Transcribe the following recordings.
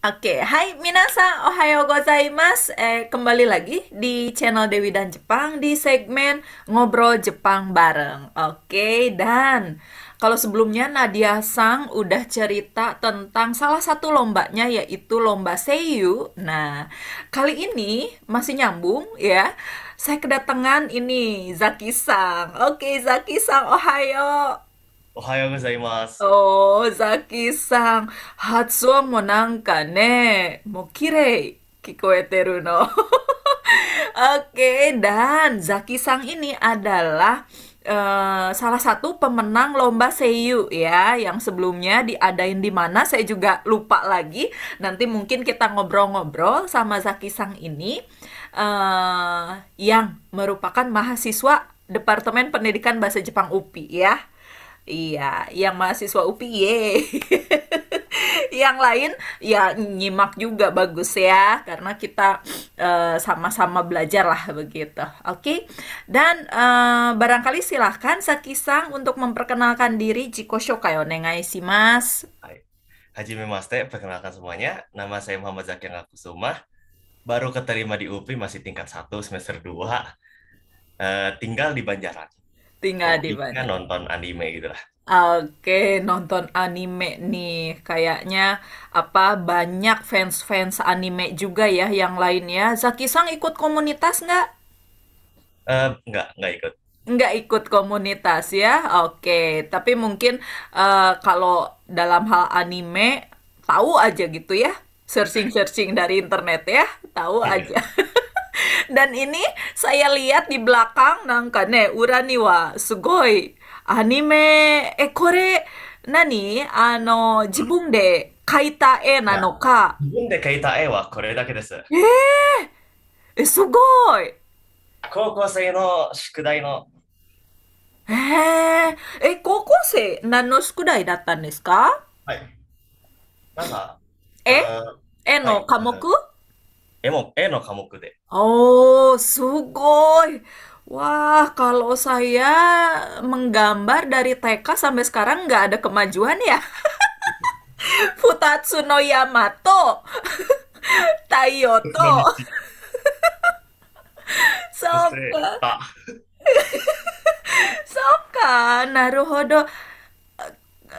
Oke, okay. hai minasa, ohayo gozaimasu. Eh, kembali lagi di channel Dewi dan Jepang di segmen Ngobrol Jepang Bareng. Oke, okay, dan kalau sebelumnya Nadia Sang udah cerita tentang salah satu lombanya yaitu lomba Seiyu. Nah, kali ini masih nyambung ya. Saya kedatangan ini Zaki Sang. Oke, okay, Zaki Sang, ohayo. おはようございます。おー、ザキさん。発音もなんかね、もう綺麗聞こえてるの。Oke, dan Zaki Sang ini adalah uh, salah satu pemenang lomba Seiyu ya, yang sebelumnya diadain di mana saya juga lupa lagi. Nanti mungkin kita ngobrol-ngobrol sama Zaki Sang ini uh, yang merupakan mahasiswa Departemen Pendidikan Bahasa Jepang UPI ya. Iya, yang mahasiswa UPI, yang lain ya nyimak juga bagus ya, karena kita eh, sama-sama uh, belajar lah begitu. Oke, okay? dan uh, barangkali silahkan Sakisang untuk memperkenalkan diri Jiko nengai Onengai Mas. Haji Memaste, perkenalkan semuanya. Nama saya Muhammad Zakir sumah, Baru keterima di UPI masih tingkat 1 semester 2. Uh, eh, tinggal di Banjaran. Tinggal di mana? nonton anime gitu lah. Oke, nonton anime nih. Kayaknya apa banyak fans-fans anime juga ya yang lainnya. Zaki Sang ikut komunitas nggak? Uh, nggak, nggak ikut. Nggak ikut komunitas ya? Oke, tapi mungkin uh, kalau dalam hal anime tahu aja gitu ya. Searching-searching dari internet ya, tahu iya. aja. Dan ini saya lihat di belakang なんかね、裏にはすごいアニメ、え、これ、何あの、自分で描いた絵なのか。自分で描いた絵はこれだけです。えー、え、すごい。高校生の宿題の。えー、え、高校生何の宿題だったんですかはい。なんか、え絵の科目、はい絵も、絵の科目で。Oh, sugoi. Wah, kalau saya menggambar dari TK sampai sekarang nggak ada kemajuan ya. Futatsu no Yamato, Tayoto. Soka. Soka, naruhodo.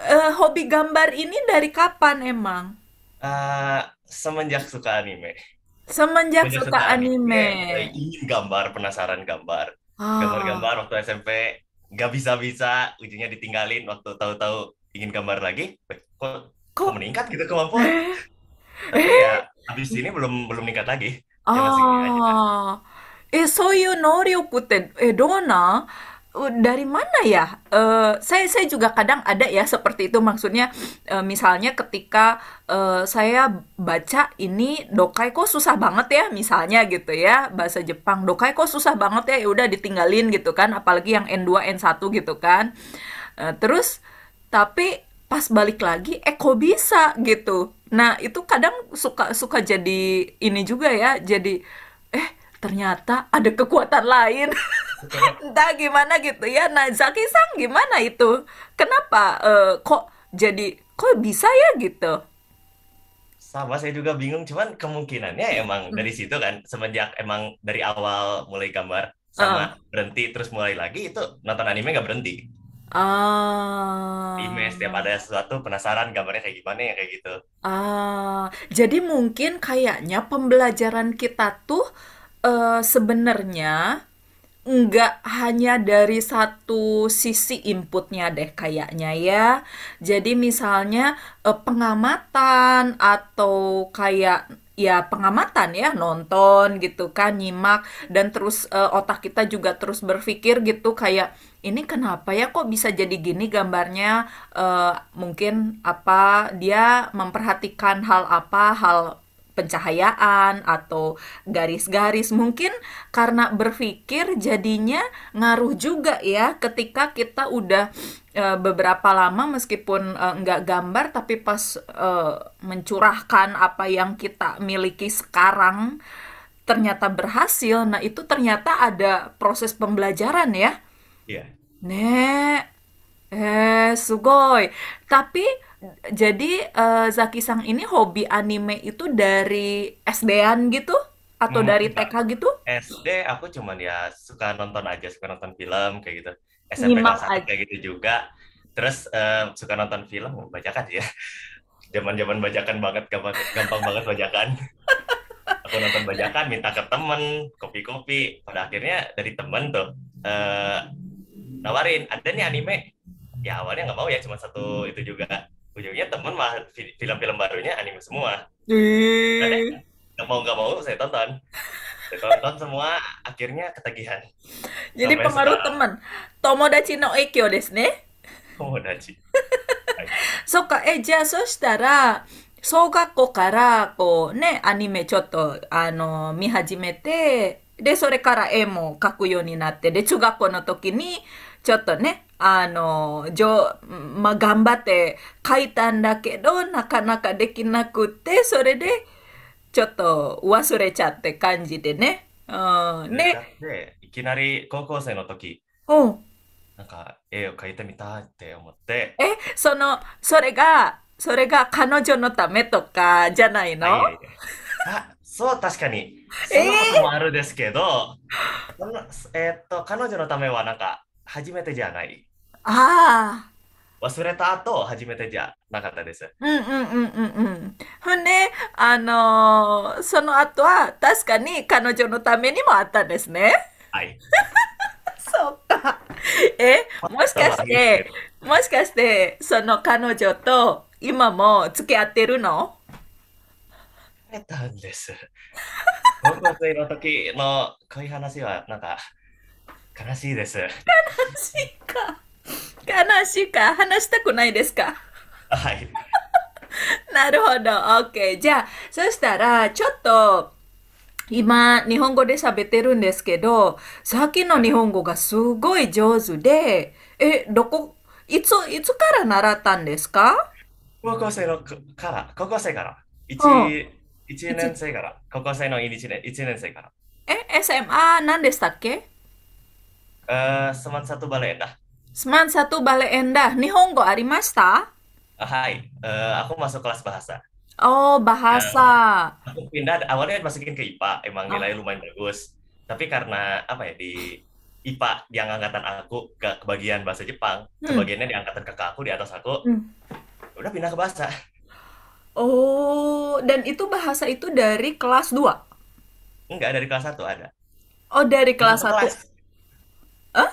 Uh, hobi gambar ini dari kapan emang? Uh, semenjak suka anime. Semenjak suka anime. anime. Iya, iya. Ini gambar penasaran gambar. Ah. Gambar-gambar waktu SMP nggak bisa-bisa ujungnya ditinggalin waktu tahu-tahu ingin gambar lagi. Kok, kok meningkat gitu kemampuan? Eh. Tapi eh. ya habis ini belum belum meningkat lagi. Ya, ah. Eh, eh dona Eh, dari mana ya? Uh, saya saya juga kadang ada ya seperti itu maksudnya uh, misalnya ketika uh, saya baca ini dokai kok susah banget ya misalnya gitu ya bahasa Jepang dokai kok susah banget ya ya udah ditinggalin gitu kan apalagi yang N2 N1 gitu kan. Uh, terus tapi pas balik lagi eh kok bisa gitu. Nah, itu kadang suka suka jadi ini juga ya jadi eh ternyata ada kekuatan lain. Entah gimana gitu ya. Nah, Zaki Sang gimana itu? Kenapa uh, kok jadi kok bisa ya gitu? sama saya juga bingung cuman kemungkinannya hmm. emang hmm. dari situ kan semenjak emang dari awal mulai gambar sama uh. berhenti terus mulai lagi itu nonton anime nggak berhenti ah uh. setiap ada sesuatu penasaran gambarnya kayak gimana ya kayak gitu ah jadi mungkin kayaknya pembelajaran kita tuh uh, sebenarnya nggak hanya dari satu sisi inputnya deh kayaknya ya. Jadi misalnya uh, pengamatan atau kayak ya pengamatan ya nonton gitu kan nyimak dan terus eh, otak kita juga terus berpikir gitu kayak ini kenapa ya kok bisa jadi gini gambarnya eh, mungkin apa dia memperhatikan hal apa hal pencahayaan atau garis-garis mungkin karena berpikir jadinya ngaruh juga ya ketika kita udah e, beberapa lama meskipun e, nggak gambar tapi pas e, mencurahkan apa yang kita miliki sekarang ternyata berhasil nah itu ternyata ada proses pembelajaran ya iya yeah. nek eh sugoi tapi jadi uh, Zaki Sang ini hobi anime itu dari SD-an gitu atau hmm, dari TK gitu? SD aku cuman ya suka nonton aja, suka nonton film kayak gitu. SMP kelas kayak gitu juga. Terus uh, suka nonton film, bajakan ya. Zaman-zaman bajakan banget, gampang, gampang banget bajakan. aku nonton bajakan, minta ke temen, kopi-kopi. Pada akhirnya dari temen tuh uh, nawarin, ada nih anime. Ya awalnya nggak mau ya, cuma satu itu juga ujungnya temen mah film-film barunya anime semua nggak mau nggak mau saya tonton saya tonton semua akhirnya ketagihan jadi Sampai pengaruh sekarang. temen Tomodachi no ekyo desu ne Tomodachi 小学校からこうねアニメちょっとあの見始めて、でそれから絵も描くようになって、で中学校の時にちょっとね あの、じょまあ、頑張って書いたんだけど、なかなかできなくって、それで、ちょっと忘れちゃって感じでね。うん、ね。いきなり高校生の時、うん、なんか絵を描いてみたいって思って。え、その、それが、それが彼女のためとかじゃないの、はいあそう、確かに。そんなこともあるですけど、えー、えー、っと、彼女のためはなんか、初めてじゃない。ああ。忘れた後、初めてじゃなかったです。うんうんうんうんうん。ほんで、あのーその後は確かに彼女のためにもあったんですね。はい。そっか。え、もしかしてもしかして、その彼女と今も付き合ってるのけったんです。高校生の時のこういう話は、なんか、悲しいです。悲しいか。悲しいか話したくないですかはい。なるほど。OK。じゃあ、そしたら、ちょっと、今、日本語で喋ってるんですけど、さっきの日本語がすごい上手で、え、どこ、いつ、いつから習ったんですか高校生のから、高校生から。1, 年生から、高校生の一年1年生から。え、SMA 何でしたっけえー、スマッサトバレーだ。satu endah. Ah, hai, uh, aku masuk kelas bahasa. Oh, bahasa. Nah, aku pindah, awalnya masukin ke IPA, emang oh. nilai lumayan bagus. Tapi karena apa ya di IPA di angkatan aku ke kebagian bahasa Jepang, hmm. kebagiannya di angkatan kakak aku di atas aku, hmm. Ya udah pindah ke bahasa. Oh, dan itu bahasa itu dari kelas 2? Enggak, dari kelas 1 ada. Oh, dari kelas satu. 1. Hah?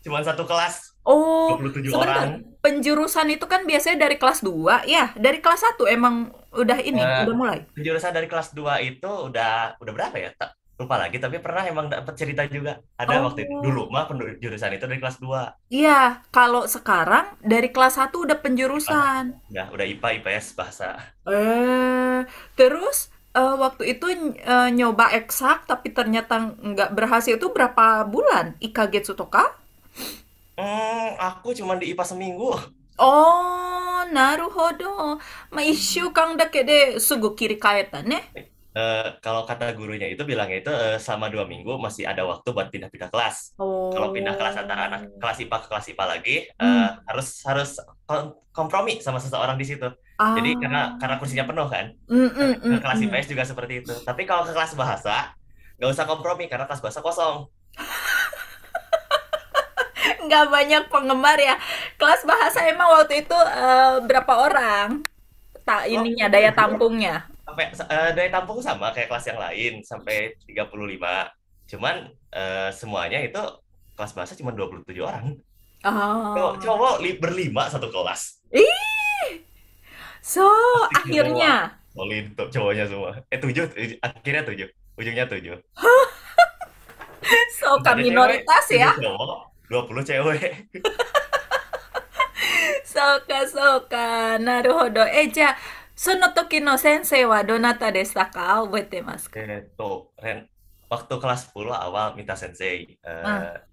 Cuman satu kelas. Oh, 27 orang. Penjurusan itu kan biasanya dari kelas 2 ya, dari kelas 1 emang udah ini, uh, udah mulai. Penjurusan dari kelas 2 itu udah udah berapa ya? lupa lagi tapi pernah emang dapat cerita juga ada oh. waktu itu oh. dulu mah penjurusan itu dari kelas 2 iya kalau sekarang dari kelas 1 udah penjurusan uh, udah udah IPA IPS bahasa eh terus uh, waktu itu uh, nyoba eksak tapi ternyata nggak berhasil itu berapa bulan Ika Getsutoka Hmm, aku cuma di IPA seminggu. Oh, naruhodo. isu kang dake de sugu kiri kaitan ne? Uh, eh, kalau kata gurunya itu bilangnya itu uh, eh, sama dua minggu masih ada waktu buat pindah-pindah kelas. Kalau pindah kelas antara anak oh. kelas IPA ke kelas IPA lagi uh, harus harus kompromi sama seseorang di situ. Ah. Jadi karena karena kursinya penuh kan. Mm, mm, mm, ke hmm, hmm, kelas IPS juga seperti itu. Tapi kalau ke kelas bahasa nggak usah kompromi karena kelas bahasa kosong nggak banyak penggemar ya. Kelas bahasa emang waktu itu uh, berapa orang? Tak oh, ininya iya, daya iya. tampungnya. Sampai uh, daya tampung sama kayak kelas yang lain sampai 35. Cuman uh, semuanya itu kelas bahasa cuma 27 orang. Oh. Cowok berlima satu kelas. Ih. So, Pasti akhirnya solid cowoknya semua. Eh tujuh, tujuh akhirnya tujuh, ujungnya tujuh. so, Ada minoritas ya. Cowok, 20 eh, eh, eh, waktu kelas 10 awal minta sensei. Uh, ah.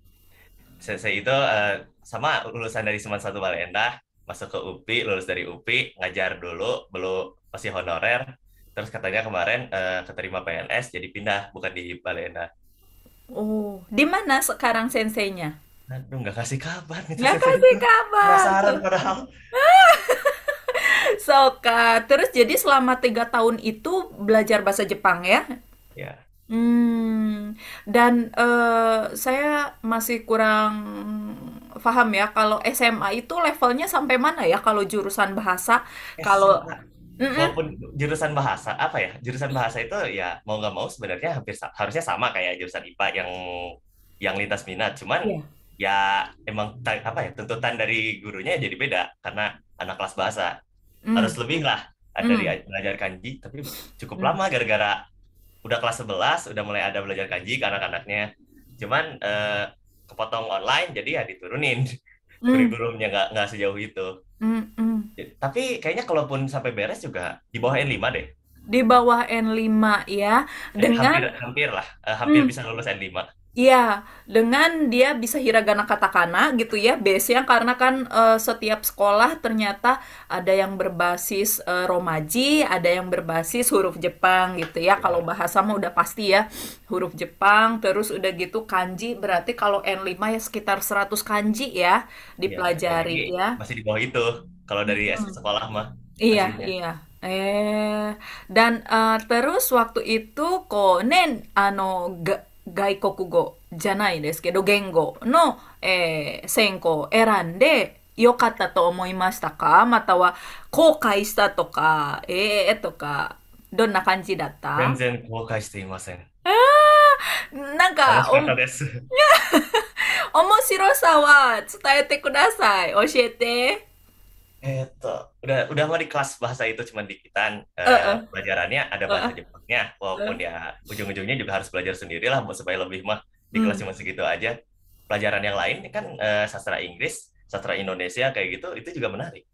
Sensei itu uh, sama lulusan dari Seman satu balenda masuk ke UPI, lulus dari UPI, ngajar dulu, belum masih honorer. Terus katanya kemarin uh, keterima PNS jadi pindah bukan di balenda. Oh, di mana sekarang senseinya? aduh nggak kasih kabar gitu. nggak kasih kabar penasaran padahal so kak terus jadi selama tiga tahun itu belajar bahasa Jepang ya ya hmm dan uh, saya masih kurang paham ya kalau SMA itu levelnya sampai mana ya kalau jurusan bahasa SMA. kalau Mm-mm. Walaupun jurusan bahasa apa ya jurusan bahasa itu ya mau nggak mau sebenarnya hampir harusnya sama kayak jurusan IPA yang yang lintas minat cuman yeah ya emang apa ya tuntutan dari gurunya jadi beda karena anak kelas bahasa mm. harus lebih lah ada mm. belajar kanji tapi cukup mm. lama gara-gara udah kelas 11 udah mulai ada belajar kanji ke anak-anaknya cuman eh, kepotong online jadi ya diturunin mm. kurikulumnya nggak nggak sejauh itu mm -mm. tapi kayaknya kalaupun sampai beres juga di bawah N5 deh di bawah N5 ya dengan hampir, hampir lah eh, hampir mm. bisa lulus N5 Iya, dengan dia bisa hiragana katakana gitu ya, base yang karena kan e, setiap sekolah ternyata ada yang berbasis e, Romaji, ada yang berbasis huruf Jepang gitu ya. Iya. Kalau bahasa mah udah pasti ya, huruf Jepang, terus udah gitu kanji, berarti kalau N5 ya sekitar 100 kanji ya iya, dipelajari ya. ya. Masih di bawah itu kalau dari hmm. sekolah mah. Iya, iya. Eh, dan uh, terus waktu itu konen ano ge 外国語じゃないですけど、言語の、えー、専攻を選んで良かったと思いましたかまたは後悔したとか、ええー、とか、どんな感じだった全然後悔していません。ああ、なんか、です。面白さは伝えてください。教えて。eh udah udah mah di kelas bahasa itu cuma dikitan uh, uh -uh. pelajarannya ada bahasa uh -uh. Jepangnya walaupun uh. ya ujung-ujungnya juga harus belajar sendiri lah supaya lebih mah di hmm. kelas cuma segitu aja pelajaran yang lain kan uh, sastra Inggris sastra Indonesia kayak gitu itu juga menarik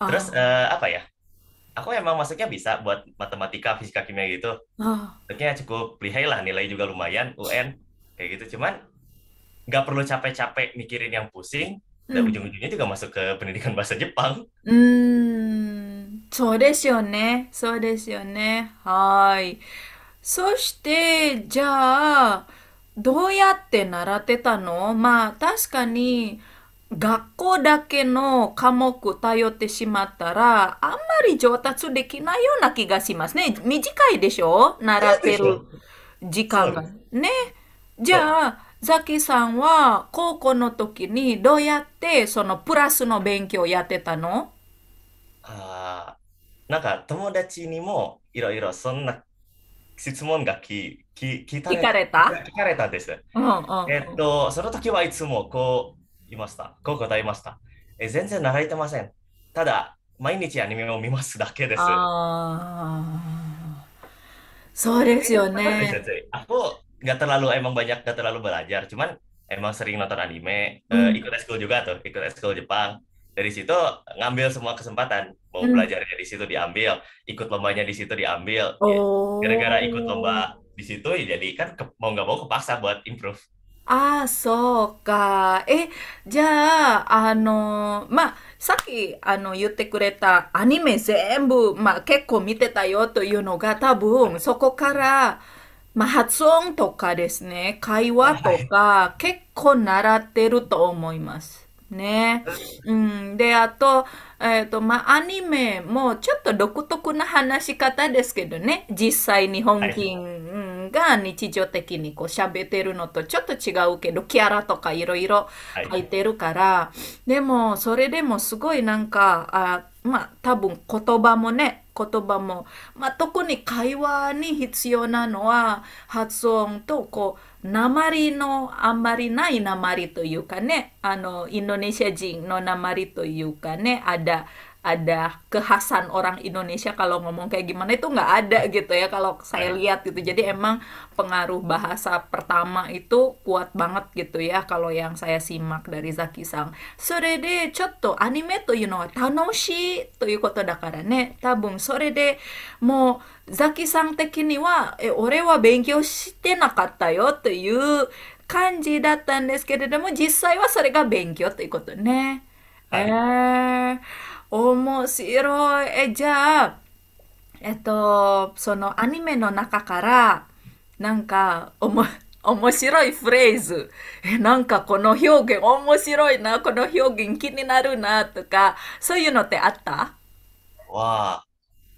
ah. terus uh, apa ya aku emang masuknya bisa buat matematika fisika kimia gitu ah. maksudnya oh. cukup lihai lah nilai juga lumayan UN kayak gitu cuman nggak perlu capek-capek mikirin yang pusing うん、そうですよね。そうですよね。はい。そして、じゃあ、どうやって習ってたのまあ、確かに、学校だけの科目頼ってしまったら、あんまり上達できないような気がしますね。短いでしょ習ってる時間そうね。じゃあ、ザキさんは高校の時にどうやってそのプラスの勉強をやってたのああなんか友達にもいろいろそんな質問がきき聞いた聞かれた聞かれたんです。うんうん、えっと、その時はいつもこう言いました。こう答えました。え全然習えてません。ただ、毎日アニメを見ますだけです。ああ。そうですよね。あ nggak terlalu emang banyak nggak terlalu belajar cuman emang sering nonton anime eh, hmm. uh, ikut eskul juga tuh ikut eskul Jepang dari situ ngambil semua kesempatan mau hmm. belajarnya di situ diambil ikut lombanya di situ diambil gara ya, gara-gara ikut oh. lomba di situ ya jadi kan ke, mau nggak mau kepaksa buat improve ah so eh ma anime soko kara まあ、発音とかですね、会話とか、結構習ってると思います。ね。うん。で、あと、えっ、ー、と、まあ、アニメもちょっと独特な話し方ですけどね、実際日本人が日常的にこう喋ってるのとちょっと違うけど、キャラとかいろいろ入ってるから、でも、それでもすごいなんか、あまあ多分言葉もね言葉も、まあ、特に会話に必要なのは発音とこう鉛のあんまりない鉛というかねあのインドネシア人の鉛というかねあだ ada kekhasan orang Indonesia kalau ngomong kayak gimana itu nggak ada gitu ya kalau saya iya. lihat gitu jadi emang pengaruh bahasa pertama itu kuat banget gitu ya kalau yang saya simak dari Zaki Sang sore de chotto anime to you know tanoshi to you koto da ne tabun sore de mo Zaki Sang teki ni wa e ore wa benkyou shite nakatta yo to you 面白い。え、じゃあ、えっと、そのアニメの中から、なんか、おも、面白いフレーズ。え、なんかこの表現面白いな、この表現気になるな、とか、そういうのってあったわあ、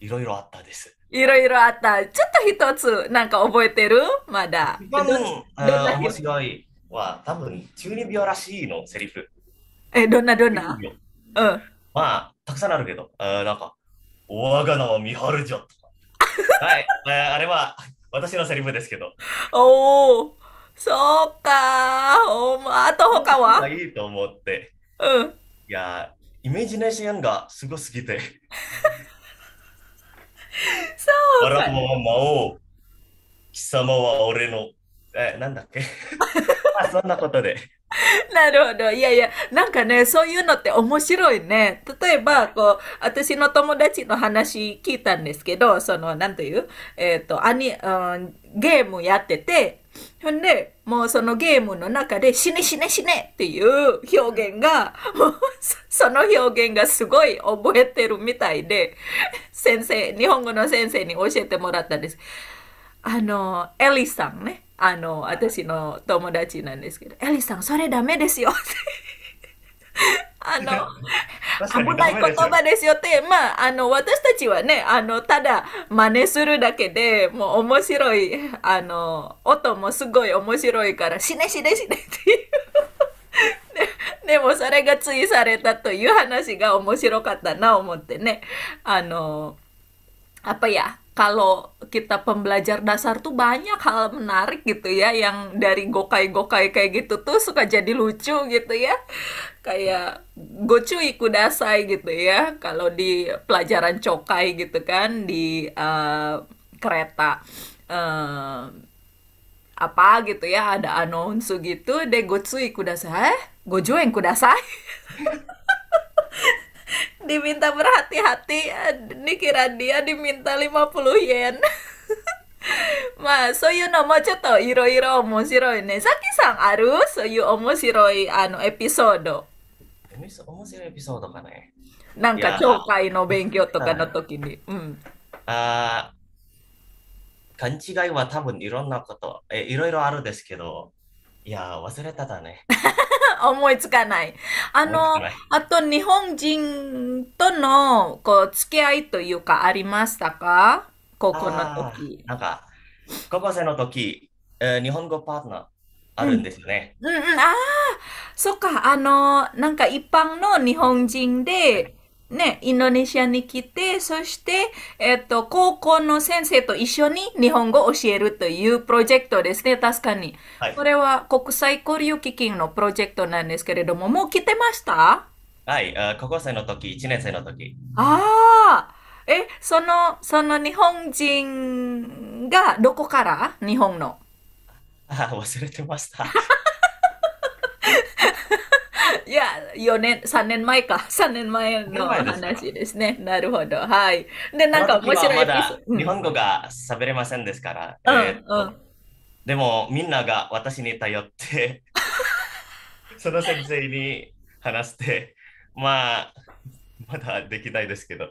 いろいろあったです。いろいろあった。ちょっと一つ、なんか覚えてるまだ。多分、あ面白いは、多分、中二病らしいのセリフ。え、どんなどんなうん。まあ、たくさんあるけど、あなんか、おわが名は見張るじゃん はい、えあれは私のセリフですけど、おお、そうか。おまあと他はいいと思って、うん。いやー、イメージネーションがすごすぎて、そうわらか。まま魔王、貴様は俺の、え、なんだっけ あそんなことで、なるほど。いやいや、なんかね、そういうのって面白いね。例えば、こう、私の友達の話聞いたんですけど、その、なんという、えっ、ー、と、アニ、うん、ゲームやってて、ほんで、もうそのゲームの中で死ね死ね死ねっていう表現が、もうその表現がすごい覚えてるみたいで、先生、日本語の先生に教えてもらったんです。あの、エリさんね。あの私の友達なんですけど「エリさんそれダメですよ」ってあの危ない言葉ですよってまああの私たちはねあのただ真似するだけでもう面白いあの音もすごい面白いから「死ね死ね死ね」っていう。でもそれがついされたという話が面白かったな思ってねあのアパヤ kalau kita pembelajar dasar tuh banyak hal menarik gitu ya yang dari gokai-gokai kayak gitu tuh suka jadi lucu gitu ya kayak gocu ikudasai gitu ya kalau di pelajaran cokai gitu kan di uh, kereta uh, apa gitu ya ada anonsu gitu deh gocu ikudasai eh gojo yang kudasai diminta berhati-hati ini kira dia diminta 50 yen ma so you no mocho to iro iro omo siro ne saki sang aru so you omo siro i ano episode ini omo siro episode kan eh? Ya. nang ka chokai no benkyo to kan no toki ni um uh, kanchigai wa tabun iron na koto e eh, iro iro aru desu kedo ya wasureta da ne 思いつかない。あの、あと日本人とのこう付き合いというかありましたか高校の時。なんか、高校生の時、えー、日本語パートナーあるんですよね。うん、うん、うん、ああ、そっか、あの、なんか一般の日本人で、ね、インドネシアに来て、そして、えっと、高校の先生と一緒に日本語を教えるというプロジェクトですね、確かに。はい、これは国際交流基金のプロジェクトなんですけれども、もう来てましたはい、高校生の時、1年生の時。ああ、え、その、その日本人がどこから日本の。ああ、忘れてました。いや、4年、3年前か。3 年前の話ですね。すなるほど。はい。で、なんか面白い日本語が喋れませんですから。うん、えー、うん、でも、みんなが私に頼って その先生に話して、まあ、まだできないですけど、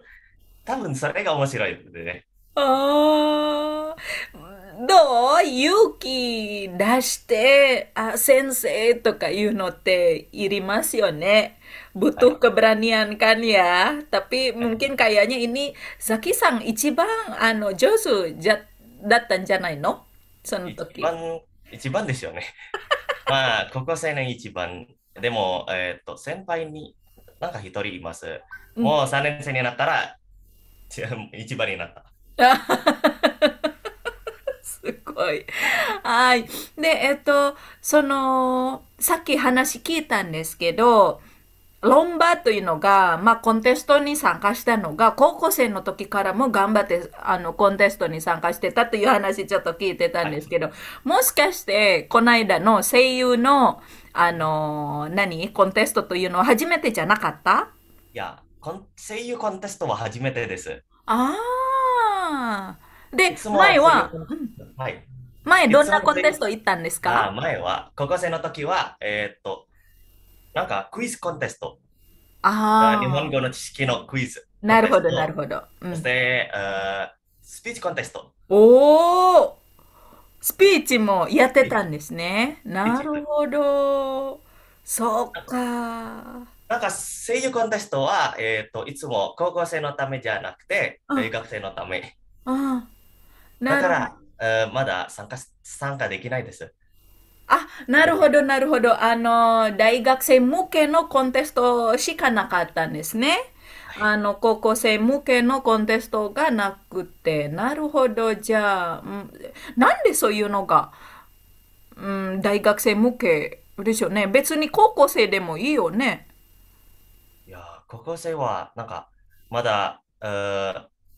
多分それが面白いのでね。ああ。どう勇気出してあ先生とかいうのっていりますよね。Butuh keberanian kan ya. Tapi mungkin kayaknya ini Zaki sang ichiban ano josu Datan janai no? Ma, Demo, eh, Senpai Ni, Hitori その時。一番、一番ですよね。まあ、ここ青年一番。でも、えっ、ー、と、先輩になんか一人います。もう3年生になったら、一番になった。すごい。はい。で、えっと、その、さっき話聞いたんですけど、ロンバというのが、まあ、コンテストに参加したのが、高校生の時からも頑張って、あの、コンテストに参加してたという話ちょっと聞いてたんですけど、はい、もしかして、この間の声優の、あの、何コンテストというのは初めてじゃなかったいや、声優コンテストは初めてです。ああ。で、前は、はい、前どんなコンテスト行ったんですか前は、高校生の時は、えー、っと、なんかクイズコンテスト。ああ。日本語の知識のクイズ。なるほど、なるほど。うん、そして、スピーチコンテスト。おおスピーチもやってたんですね。なるほど。そうか。なんか声優コンテストは、えーといつも高校生のためじゃなくて、大学生のため。ああだから、えー、まだ参加参加できないです。あ、なるほど、なるほど。あの、大学生向けのコンテストしかなかったんですね。あの、高校生向けのコンテストがなくて、なるほど、じゃあ、なんでそういうのが、うん、大学生向けでしょうね。別に高校生でもいいよね。いや、高校生は、なんか、まだ、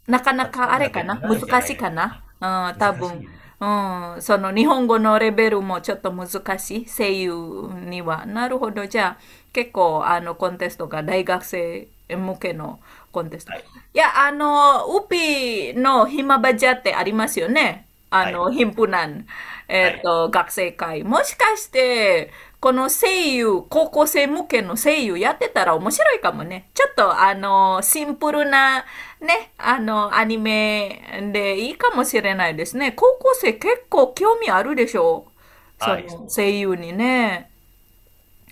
なかなかあれかな難しいかなうん、多分、うん、その日本語のレベルもちょっと難しい声優には。なるほど、じゃあ結構あのコンテストが大学生向けのコンテスト。はい、いや、あの、ウピのひまばじゃってありますよね。あの、はい、貧富難、えっ、ー、と、はい、学生会。もしかして、この声優、高校生向けの声優やってたら面白いかもね。ちょっとあの、シンプルなね、あの、アニメでいいかもしれないですね。高校生結構興味あるでしょう、その声優にね。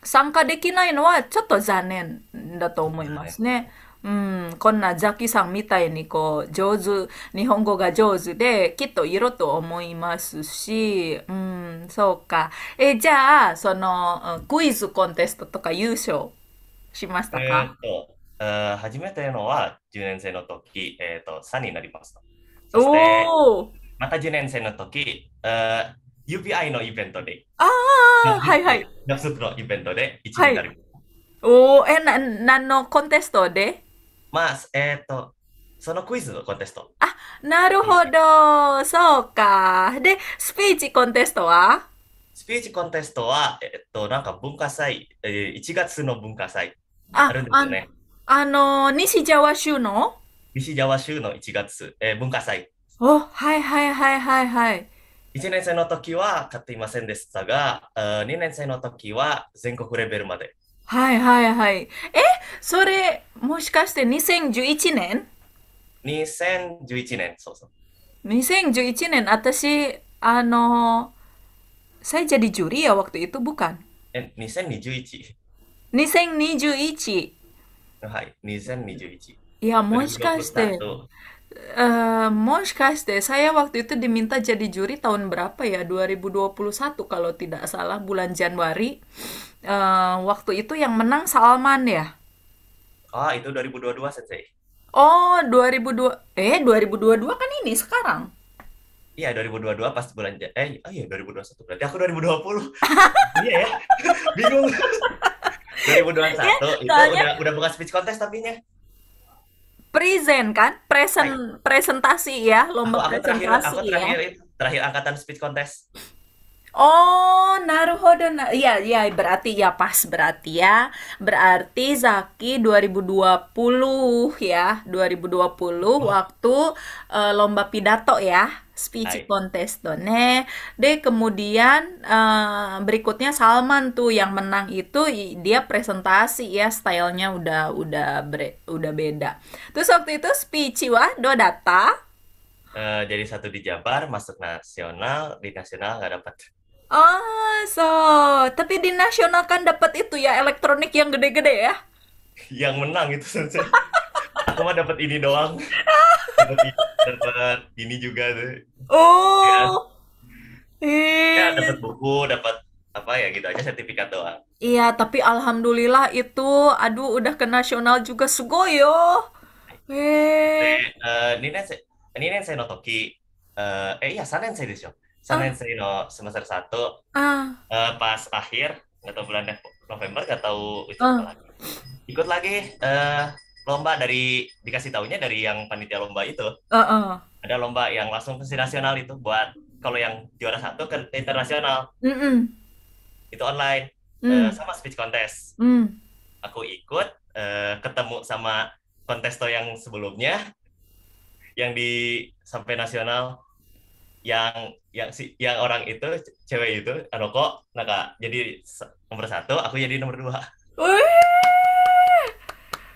参加できないのはちょっと残念だと思いますね。はいうん、こんなザキさんみたいにこう上手、日本語が上手できっといると思いますし、うん、そうか。え、じゃあ、そのクイズコンテストとか優勝しましたかえっと初めてのは10年生の時、えー、っと、3になりました。そしておまた10年生の時、あ UPI のイベントで。ああ、はいはい。のイベントで1位になりました。はい、おお、え、な、何のコンテストでまあ、えっ、ー、と、そのクイズのコンテスト。あ、なるほど。そうか。で、スピーチコンテストはスピーチコンテストは、えっと、なんか文化祭、えー、1月の文化祭あるんですよね。あの、西ジャワ州の西ジャワ州の1月、えー、文化祭。お、はいはいはいはいはい。1年生の時は買っていませんでしたが、2年生の時は全国レベルまではいはいはい。え、それ、もしかして2011年 ?2011 年、そうそう。2011年, sih ano, saya jadi juri ya waktu itu, bukan? Eh, 2021. 2021. Hai, 2021. Ya, moshikashite. Uh, moshikashite, saya waktu itu diminta jadi juri tahun berapa ya? 2021 kalau tidak salah, bulan Januari. Eh, waktu itu yang menang Salman ya? Ah, itu 2022, Sensei. Oh, 2002 eh 2022 kan ini sekarang. Iya, 2022 pas bulan eh oh iya 2021. Berarti aku 2020. iya ya. Bingung. 2021 ya, itu soalnya... udah udah bukan speech contest nya Present kan? Present iya. presentasi ya, lomba aku, aku presentasi terakhir, aku ya. terakhir, terakhir angkatan speech contest. Oh, naruhodo. Na ya, ya, berarti ya pas berarti ya. Berarti Zaki 2020 ya, 2020 oh. Hmm. waktu uh, lomba pidato ya, speech Hai. contest done. De kemudian uh, berikutnya Salman tuh yang menang itu dia presentasi ya, stylenya udah udah bre, udah beda. Terus waktu itu speech wah dua data Uh, jadi satu di Jabar masuk nasional di nasional nggak dapat Oh, so tapi di nasional kan dapat itu ya elektronik yang gede-gede ya? Yang menang itu saja. Aku mah dapat ini doang. Dapat ini juga tuh. Oh. Ya. Iya. ya, dapat buku, dapat apa ya gitu aja sertifikat doang. Iya, tapi alhamdulillah itu aduh udah ke nasional juga sugoyo. Eh, eh ini eh, ini saya notoki. Uh, eh, eh iya yang saya disuruh sama ah. yang no semester satu ah. uh, pas akhir nggak tahu bulan November nggak tahu itu ah. lagi ikut lagi uh, lomba dari dikasih tahunya dari yang panitia lomba itu uh -uh. ada lomba yang langsung ke nasional itu buat kalau yang juara satu ke internasional mm -mm. itu online mm. uh, sama speech contest mm. aku ikut uh, ketemu sama kontesto yang sebelumnya yang di sampai nasional yang yang si yang orang itu cewek itu rokok naka jadi nomor satu aku jadi nomor dua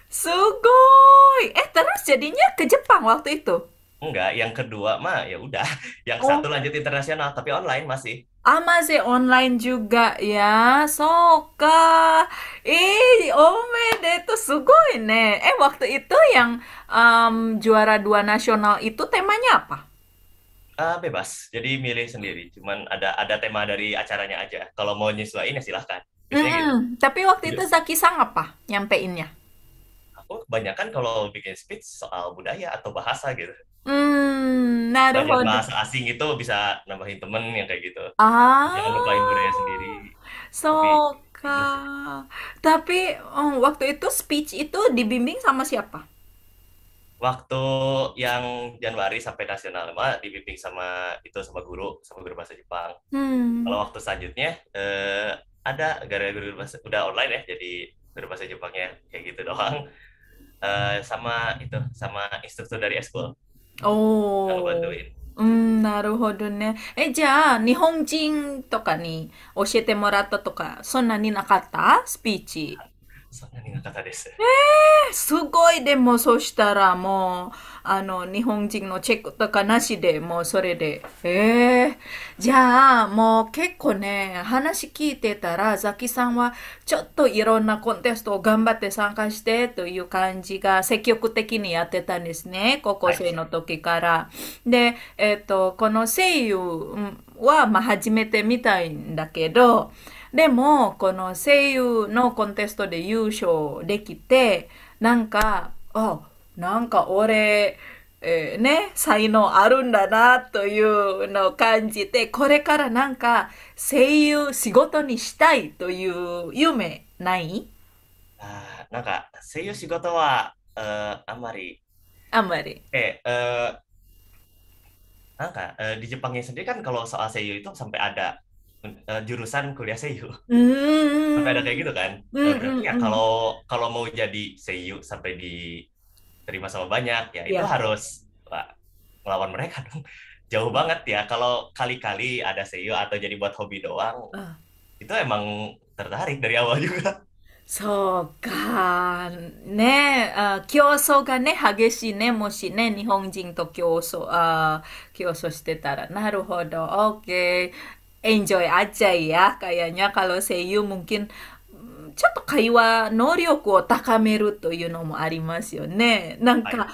sugoi eh terus jadinya ke Jepang waktu itu enggak yang kedua mah ya udah yang satu oh. lanjut internasional tapi online masih ah masih online juga ya soka ih omede itu sugoi ne eh waktu itu yang um, juara dua nasional itu temanya apa Uh, bebas, jadi milih sendiri. Cuman ada ada tema dari acaranya aja. Kalau mau nyesuaiin ya silahkan. hmm, gitu. Tapi waktu itu iya. Zaki sang apa nyampeinnya? Aku kebanyakan kalau bikin speech soal budaya atau bahasa gitu. Hmm, nah, bahasa asing itu bisa nambahin temen yang kayak gitu. Ah. Jangan lupain budaya sendiri. So, tapi, Tapi um, waktu itu speech itu dibimbing sama siapa? waktu yang Januari sampai nasional mah dibimbing sama itu sama guru sama guru bahasa Jepang. Hmm. Kalau waktu selanjutnya eh, ada gara-gara guru bahasa udah online ya jadi guru bahasa Jepangnya kayak gitu doang. Eh, sama itu sama instruktur dari eskul. Oh. Kalau bantuin. うん、なるほどね。え、じゃあ、日本人とかに教えてもらったとか、そんなになかったスピーチ。Hmm, そんなになです。えー、すごいでもそしたらもうあの日本人のチェックとかなしでもうそれで。えー、じゃあもう結構ね話聞いてたらザキさんはちょっといろんなコンテストを頑張って参加してという感じが積極的にやってたんですね高校生の時から。はい、で、えっ、ー、とこの声優は、まあ、初めてみたいんだけど。でも、この声優のコンテストで優勝できて、なんか、あ、なんか俺、えー、ね、才能あるんだなというのを感じて、これからなんか声優仕事にしたいという夢ないあなんか声優仕事はああんまり。あんまり。えー、なんか、え h di Jepangnya sendiri kan kalau soal seiyu itu sampai ada uh, jurusan kuliah seiyu mm. sampai ada kayak gitu kan mm, ya hmm. kalau kalau mau jadi seiyu sampai diterima sama banyak ya yeah. itu iya. harus wah, melawan mereka dong jauh banget ya kalau kali-kali ada seiyu atau jadi buat hobi doang uh. itu emang tertarik dari awal juga oke enjoy aja ya kayaknya kalau Seiyu mungkin ちょっと会話能力を高めるというのもありますよね。なんか、はい、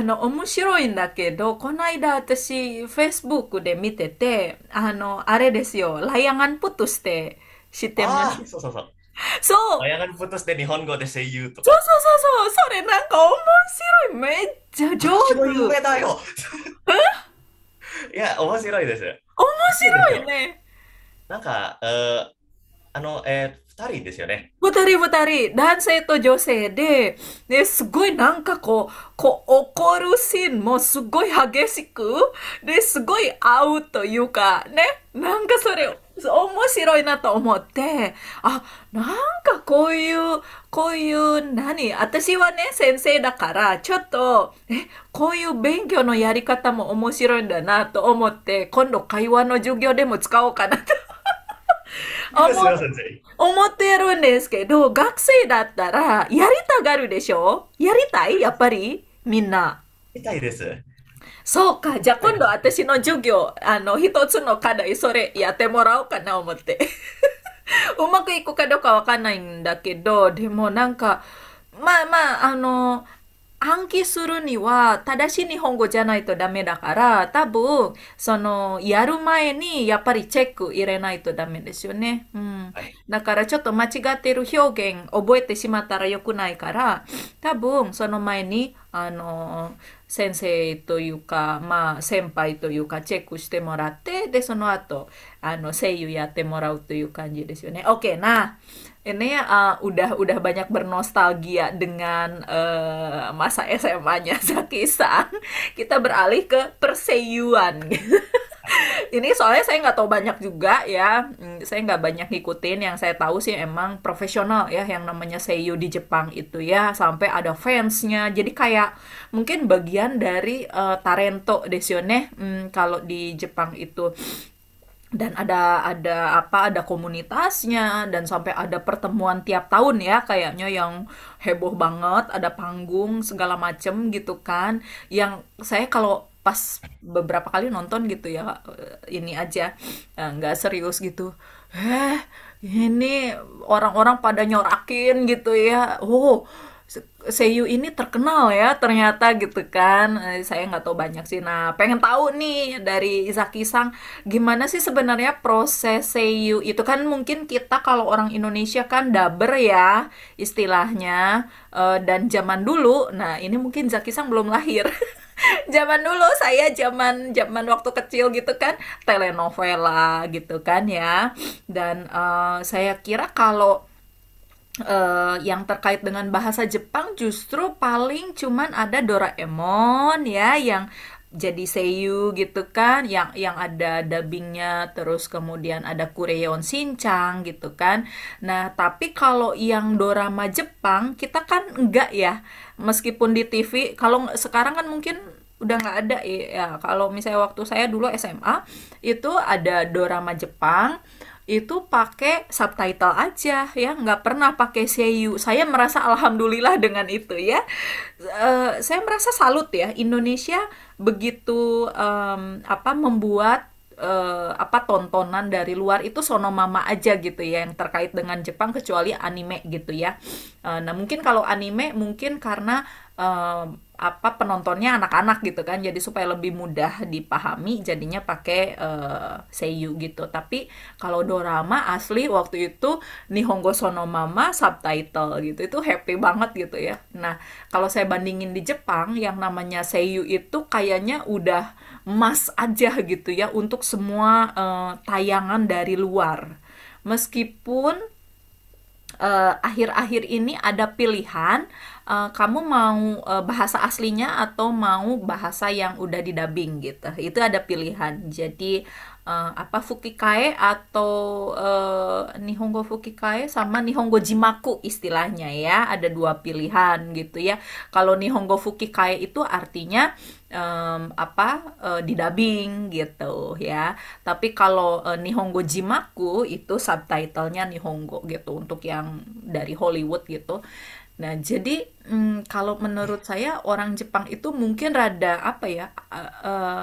あの面白いんだけどこの間私 Facebook で見ててあのあれですよライアガンプトスて知ってますそうライアガンプトステ日本語で声優とか。そうそうそうそうそれなんか面白いめっちゃ上手。面白い上だよ。いや面白いです。白いね。なんか、えー、あの、えー、二人ですよね。二人二人、男性と女性で、ね、すごいなんかこう、こう怒るシーンもすごい激しく、で、すごい合うというか、ね、なんかそれを。面白いなと思ってあなんかこういうこういう何私はね先生だからちょっとえこういう勉強のやり方も面白いんだなと思って今度会話の授業でも使おうかなと。思ってるんですけど学生だったらやりたがるでしょやりたいやっぱりみんな。やりたいです。そうか、じゃあ今度私の授業、あの、一つの課題、それやってもらおうかな、思って。うまくいくかどうかわかんないんだけど、でもなんか、まあまあ、あの、暗記するには正しい日本語じゃないとダメだから多分そのやる前にやっぱりチェック入れないとダメですよね、うんはい、だからちょっと間違ってる表現覚えてしまったらよくないから多分その前にあの先生というか、まあ、先輩というかチェックしてもらってでその後あの声優やってもらうという感じですよね OK な ini uh, udah udah banyak bernostalgia dengan uh, masa SMA-nya zaki Kita beralih ke perseyuan. ini soalnya saya nggak tahu banyak juga ya. Hmm, saya nggak banyak ngikutin. Yang saya tahu sih emang profesional ya yang namanya seiyu di Jepang itu ya sampai ada fansnya. Jadi kayak mungkin bagian dari uh, Tarento Desione hmm, kalau di Jepang itu dan ada ada apa ada komunitasnya dan sampai ada pertemuan tiap tahun ya kayaknya yang heboh banget ada panggung segala macem gitu kan yang saya kalau pas beberapa kali nonton gitu ya eh, ini aja eh, nggak serius gitu eh ini orang-orang pada nyorakin gitu ya oh Seiyu ini terkenal ya ternyata gitu kan. Eh, saya nggak tahu banyak sih. Nah, pengen tahu nih dari Izaki Sang gimana sih sebenarnya proses Seiyu itu kan mungkin kita kalau orang Indonesia kan daber ya istilahnya eh, dan zaman dulu. Nah, ini mungkin Izaki Sang belum lahir. zaman dulu saya zaman zaman waktu kecil gitu kan telenovela gitu kan ya dan uh, saya kira kalau uh, yang terkait dengan bahasa Jepang justru paling cuman ada Doraemon ya yang jadi seiyu gitu kan yang yang ada dubbingnya terus kemudian ada Kureon sincang gitu kan nah tapi kalau yang dorama Jepang kita kan enggak ya meskipun di TV kalau sekarang kan mungkin udah nggak ada ya kalau misalnya waktu saya dulu SMA itu ada dorama Jepang itu pakai subtitle aja ya nggak pernah pakai seiyu saya merasa alhamdulillah dengan itu ya uh, saya merasa salut ya Indonesia begitu um, apa membuat uh, apa tontonan dari luar itu sono mama aja gitu ya yang terkait dengan Jepang kecuali anime gitu ya uh, nah mungkin kalau anime mungkin karena um, apa penontonnya anak-anak gitu kan jadi supaya lebih mudah dipahami jadinya pakai uh, seiyu gitu tapi kalau dorama asli waktu itu Nihongo Sono Mama subtitle gitu itu happy banget gitu ya nah kalau saya bandingin di Jepang yang namanya seiyu itu kayaknya udah emas aja gitu ya untuk semua uh, tayangan dari luar meskipun eh, akhir-akhir uh, akhir -akhir ini ada pilihan uh, kamu mau uh, bahasa aslinya atau mau bahasa yang udah didubbing gitu. Itu ada pilihan. Jadi uh, apa fukikae atau uh, nihongo fukikae sama nihongo jimaku istilahnya ya. Ada dua pilihan gitu ya. Kalau nihongo fukikae itu artinya um, apa uh, didubbing gitu ya. Tapi kalau uh, nihongo jimaku itu subtitlenya nihongo gitu untuk yang dari Hollywood gitu. Nah, jadi mm, kalau menurut saya orang Jepang itu mungkin rada apa ya? Uh, uh,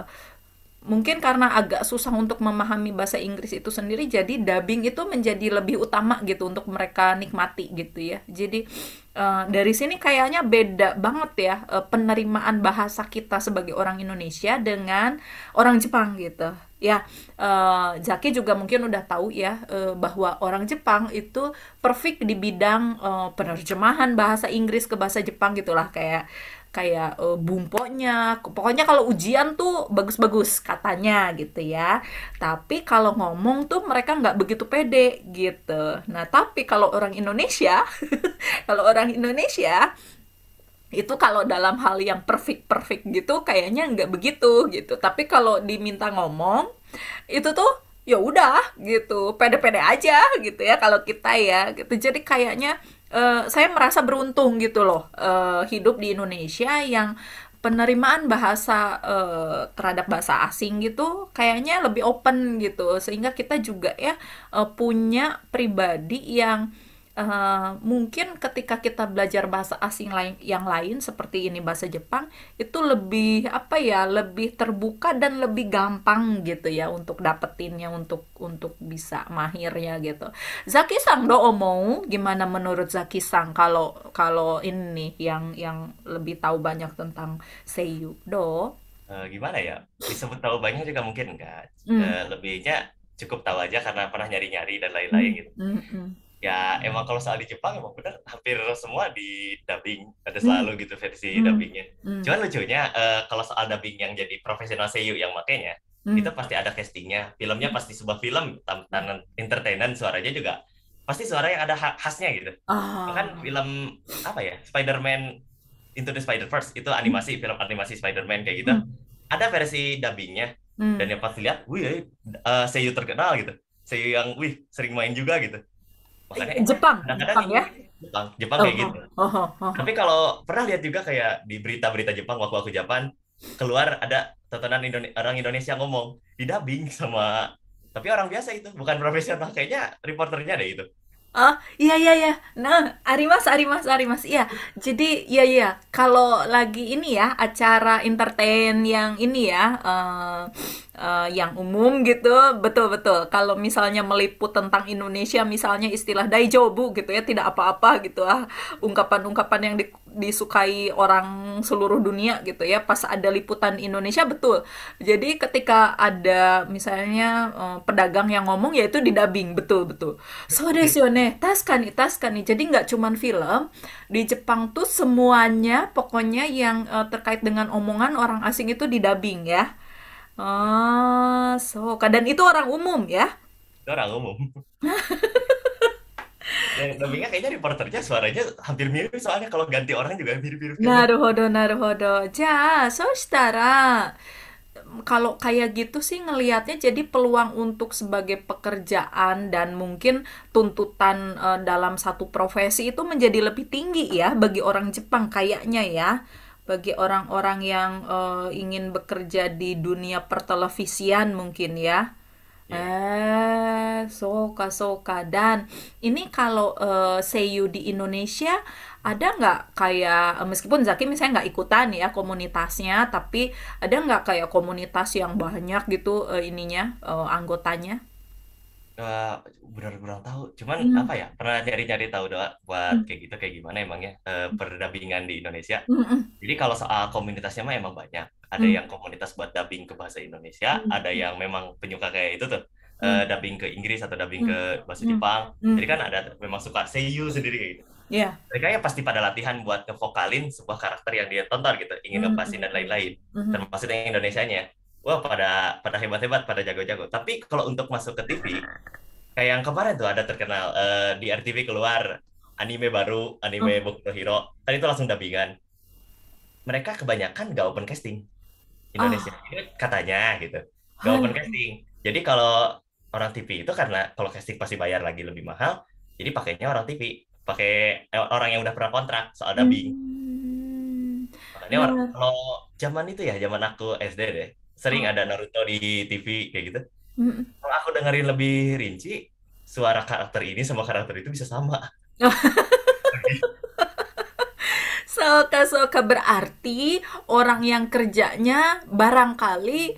mungkin karena agak susah untuk memahami bahasa Inggris itu sendiri, jadi dubbing itu menjadi lebih utama gitu untuk mereka nikmati gitu ya. Jadi uh, dari sini kayaknya beda banget ya uh, penerimaan bahasa kita sebagai orang Indonesia dengan orang Jepang gitu. Ya, uh, Zaki juga mungkin udah tahu ya uh, bahwa orang Jepang itu perfect di bidang uh, penerjemahan bahasa Inggris ke bahasa Jepang gitulah kayak kayak uh, bumponya. Pokoknya kalau ujian tuh bagus-bagus katanya gitu ya. Tapi kalau ngomong tuh mereka nggak begitu pede gitu. Nah, tapi kalau orang Indonesia, kalau orang Indonesia itu kalau dalam hal yang perfect perfect gitu kayaknya nggak begitu gitu tapi kalau diminta ngomong itu tuh ya udah gitu pede-pede aja gitu ya kalau kita ya gitu jadi kayaknya uh, saya merasa beruntung gitu loh uh, hidup di Indonesia yang penerimaan bahasa uh, terhadap bahasa asing gitu kayaknya lebih open gitu sehingga kita juga ya uh, punya pribadi yang uh, mungkin ketika kita belajar bahasa asing lain yang lain seperti ini bahasa Jepang itu lebih apa ya lebih terbuka dan lebih gampang gitu ya untuk dapetinnya untuk untuk bisa mahirnya gitu Zaki Sang do omong gimana menurut Zaki Sang kalau kalau ini yang yang lebih tahu banyak tentang seiyu do uh, gimana ya disebut tahu banyak juga mungkin enggak mm. uh, eh, lebihnya cukup tahu aja karena pernah nyari-nyari dan lain-lain hmm. gitu mm -hmm, hmm ya emang kalau soal di Jepang emang benar hampir semua di dubbing ada hmm. selalu gitu versi hmm. dubbingnya hmm. cuman lucunya uh, kalau soal dubbing yang jadi profesional seiyu yang makanya hmm. itu pasti ada castingnya filmnya pasti sebuah film tantangan entertainment suaranya juga pasti suara yang ada khasnya gitu oh. kan film apa ya Spider-Man Into the Spider-Verse itu animasi hmm. film animasi Spider-Man kayak gitu hmm. ada versi dubbingnya hmm. dan yang pasti lihat wih uh, seiyu terkenal gitu seiyu yang wih sering main juga gitu Makanya eh, Jepang, kadang -kadang Jepang ya. Jepang, Jepang oh, kayak gitu. Oh, oh, oh, oh. Tapi kalau pernah lihat juga kayak di berita-berita Jepang waktu aku Jepang keluar ada tontonan Indone orang Indonesia ngomong di dubbing sama tapi orang biasa itu bukan profesional kayaknya reporternya deh itu. Oh iya iya iya. Nah, Arimas Arimas Arimas. Iya. Jadi iya iya. Kalau lagi ini ya acara entertain yang ini ya uh, uh, yang umum gitu betul betul kalau misalnya meliput tentang Indonesia misalnya istilah daijobu gitu ya tidak apa-apa gitu ah ungkapan-ungkapan yang di, disukai orang seluruh dunia gitu ya pas ada liputan Indonesia betul jadi ketika ada misalnya uh, pedagang yang ngomong yaitu di didabing betul betul so desione taskan nih jadi nggak cuman film di Jepang tuh semuanya pokoknya yang uh, terkait dengan omongan orang asing itu di didabing ya Ah, so, Dan itu orang umum ya? Itu orang umum. Dan dubbingnya kayaknya reporternya suaranya hampir mirip soalnya kalau ganti orang juga mirip-mirip. Kan. Naruhodo, naruhodo. Ja, so setara kalau kayak gitu sih ngelihatnya jadi peluang untuk sebagai pekerjaan dan mungkin tuntutan uh, dalam satu profesi itu menjadi lebih tinggi ya bagi orang Jepang kayaknya ya bagi orang-orang yang uh, ingin bekerja di dunia pertelevisian mungkin ya. Yeah. Eh, soka soka dan ini kalau uh, eh, seiyu di Indonesia ada nggak kayak meskipun Zaki misalnya nggak ikutan ya komunitasnya tapi ada nggak kayak komunitas yang banyak gitu uh, ininya uh, anggotanya? uh, benar kurang tahu cuman hmm. apa ya pernah cari-cari tahu doa buat hmm. kayak gitu kayak gimana emangnya uh, perdabingan di Indonesia hmm. jadi kalau soal komunitasnya mah emang banyak ada hmm. yang komunitas buat dubbing ke bahasa Indonesia hmm. ada yang memang penyuka kayak itu tuh uh, dubbing ke Inggris atau dubbing hmm. ke bahasa hmm. Jepang. Hmm. Jadi kan ada memang suka seiyu sendiri kayak gitu. Yeah. Mereka ya pasti pada latihan buat ngevokalin sebuah karakter yang dia tonton gitu, ingin hmm. ngepasin dan lain-lain. Mm -hmm. Termasuk yang Indonesia-nya wah pada pada hebat-hebat, pada jago-jago. Tapi kalau untuk masuk ke TV, kayak yang kemarin tuh ada terkenal uh, di RTV keluar anime baru, anime oh. Boku Hero. Tadi kan itu langsung dubbingan. Mereka kebanyakan gak open casting ah. Indonesia. Oh. Katanya gitu. Gak open casting. Jadi kalau orang TV itu karena kalau casting pasti bayar lagi lebih mahal, jadi pakainya orang TV, pakai eh, orang yang udah pernah kontrak soal dubbing. Hmm. Makanya iya. kalau zaman itu ya, zaman aku SD deh, sering oh. ada Naruto di TV kayak gitu. Mm. Kalau aku dengerin lebih rinci, suara karakter ini sama karakter itu bisa sama. Soka-soka berarti orang yang kerjanya barangkali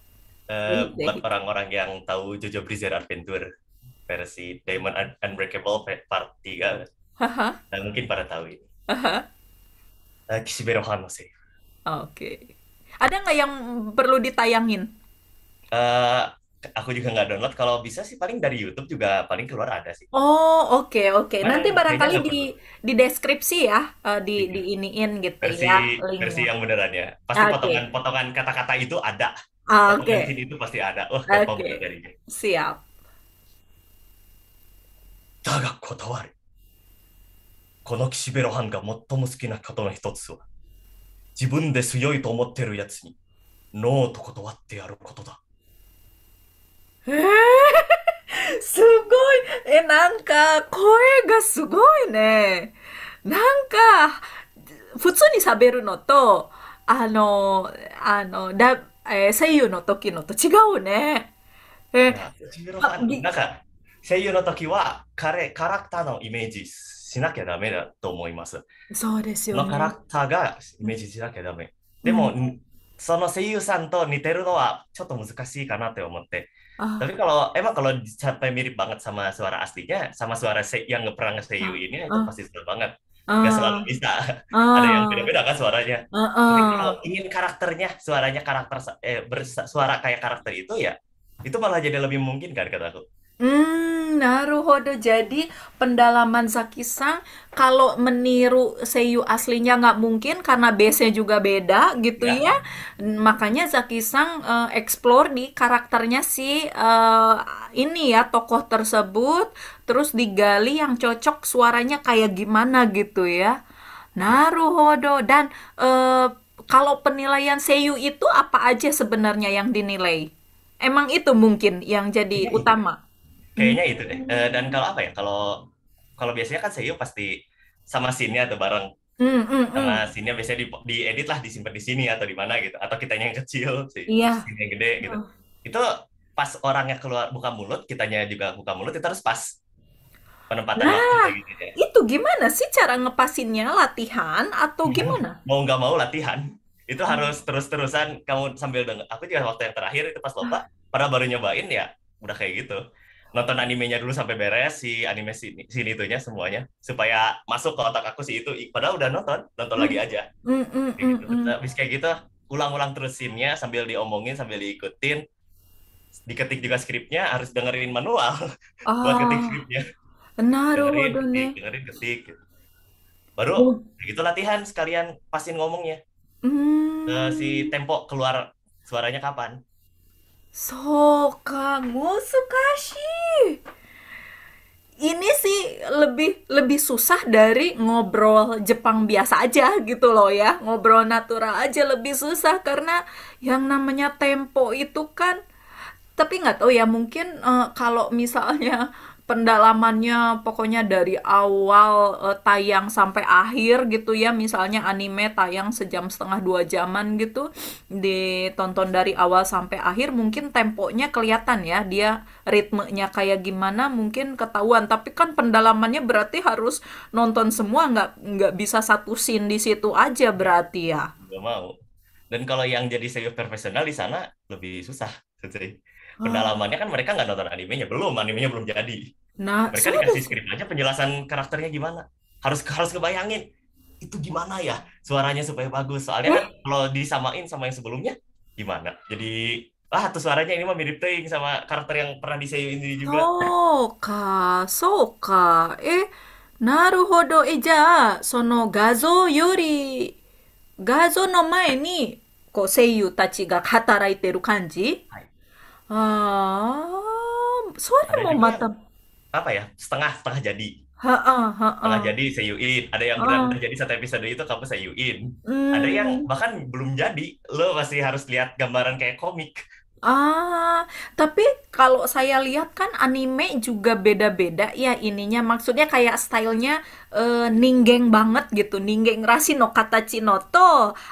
Eh, iya buat orang-orang yang tahu Jojo Bizarre Adventure versi Diamond Un Unbreakable Part 3. -huh. Nah, mungkin pada tahu ini. -huh. Uh, eh, Kishibero Hano sih. Ah, oke. Okay. Ada nggak yang perlu ditayangin? Uh, aku juga nggak download. Kalau bisa sih paling dari YouTube juga paling keluar ada sih. Oh oke okay, oke. Okay. Nah, Nanti barangkali di di deskripsi ya uh, di iya. di iniin gitu ya, versi, ya. Versi yang beneran ya. Pasti ah, potongan-potongan kata-kata itu ada. Ah, oke. Okay. Bensin itu pasti ada. Wah, gampang o k a i a この岸辺露伴が最も好きなことの一つは、自分で強いと思ってるやつに、ノーと断ってやることだ。えー、すごい。え、なんか、声がすごいね。なんか、普通に喋るのと、あの、あの、だえー、声優の時のと違うね。えー、なんか声優の時は彼カラクターのイメージしなきゃダメだと思います。そうですよ、ね、カラクターがイメージしなきゃダメ。でも、うん、その声優さんと似てるのはちょっと難しいかなって思って。Tapi kalau emang kalau sampai mirip banget sama suara aslinya, sama suara yang ngeperang Seiyu ini itu pasti seru banget. nggak ah. selalu bisa uh, ada yang beda-beda kan suaranya uh, uh, tapi kalau ingin karakternya suaranya karakter eh suara kayak karakter itu ya itu malah jadi lebih mungkin kan kataku Hmm, naruhodo. Jadi pendalaman Zakisang kalau meniru seiyu aslinya nggak mungkin karena base-nya juga beda gitu ya. ya. Makanya Zakisang uh, eh, explore di karakternya si uh, ini ya tokoh tersebut terus digali yang cocok suaranya kayak gimana gitu ya naruhodo dan e, kalau penilaian seiyu itu apa aja sebenarnya yang dinilai emang itu mungkin yang jadi kayaknya utama itu. kayaknya itu deh e, dan kalau apa ya kalau kalau biasanya kan seiyu pasti sama sinnya atau bareng Mm, mm, sama mm. karena sinnya biasanya di, edit lah disimpan di sini atau di mana gitu atau kitanya yang kecil sih yeah. yang gede gitu oh. itu pas orangnya keluar buka mulut, kitanya juga buka mulut, itu ya harus pas penempatan nah, waktu gitu ya. Itu gimana sih cara ngepasinnya latihan atau gimana? Mau nggak mau latihan. Itu hmm. harus terus-terusan kamu sambil denger. Aku juga waktu yang terakhir itu pas lomba, pada ah. pernah baru nyobain ya udah kayak gitu. Nonton animenya dulu sampai beres si anime sini sini itunya semuanya supaya masuk ke otak aku sih itu padahal udah nonton, nonton hmm. lagi aja. Hmm, hmm, kayak gitu. Hmm, hmm. Habis kayak gitu ulang-ulang terus sinnya sambil diomongin sambil diikutin diketik juga skripnya harus dengerin manual oh. buat ketik skripnya. Nah, dengerin, ketik, dengerin gitu. ketik. Baru oh. gitu latihan sekalian pasin ngomongnya. Mm. Uh, si tempo keluar suaranya kapan? Soka Musukashi. Ini sih lebih lebih susah dari ngobrol Jepang biasa aja gitu loh ya. Ngobrol natural aja lebih susah karena yang namanya tempo itu kan tapi nggak tahu ya mungkin uh, kalau misalnya pendalamannya pokoknya dari awal uh, tayang sampai akhir gitu ya misalnya anime tayang sejam setengah dua jaman gitu ditonton dari awal sampai akhir mungkin temponya kelihatan ya dia ritmenya kayak gimana mungkin ketahuan tapi kan pendalamannya berarti harus nonton semua nggak nggak bisa satu scene di situ aja berarti ya nggak mau dan kalau yang jadi senior profesional di sana lebih susah sih pendalamannya kan mereka nggak nonton animenya belum animenya belum jadi nah mereka so dikasih skrip aja penjelasan karakternya gimana harus harus kebayangin itu gimana ya suaranya supaya bagus soalnya kan kalau disamain sama yang sebelumnya gimana jadi ah tuh suaranya ini mah mirip ting sama karakter yang pernah disayuin ini juga oh ka so ka eh naruhodo eja sono gazo yori gazo no mae ni ko seiyu tachi ga hataraite ru kanji Ah, sore ada mau juga matang. apa ya setengah setengah jadi Ha -ha, ha setengah jadi seyuin ada yang benar ah. jadi satu episode itu kamu seyuin hmm. ada yang bahkan belum jadi lo masih harus lihat gambaran kayak komik Ah, tapi kalau saya lihat kan anime juga beda-beda ya ininya. Maksudnya kayak stylenya uh, ninggeng banget gitu. Ninggeng rasi no katachi no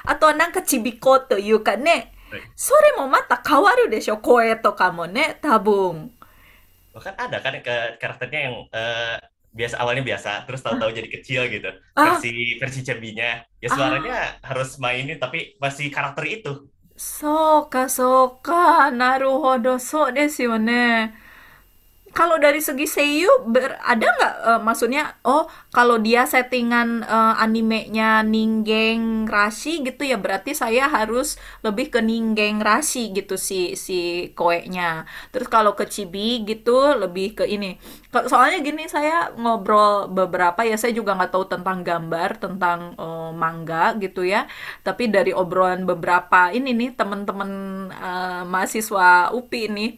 Atau nang kecibikoto yuk kan それもまた変わるでしょ声とかもね多分 bahkan ada kan ke karakternya yang uh, biasa awalnya biasa terus ah. tahu-tahu jadi kecil gitu ah. versi versi cebinya ya ah. suaranya ah. harus mainin tapi masih karakter itu そうかそうかなるほどそうですよね kalau dari segi seiyu ber, ada nggak uh, maksudnya oh kalau dia settingan uh, animenya ninggeng rasi gitu ya berarti saya harus lebih ke ninggeng rasi gitu si si nya. terus kalau ke cibi gitu lebih ke ini soalnya gini saya ngobrol beberapa ya saya juga nggak tahu tentang gambar tentang uh, eh, mangga gitu ya tapi dari obrolan beberapa ini nih teman-teman uh, mahasiswa UPI nih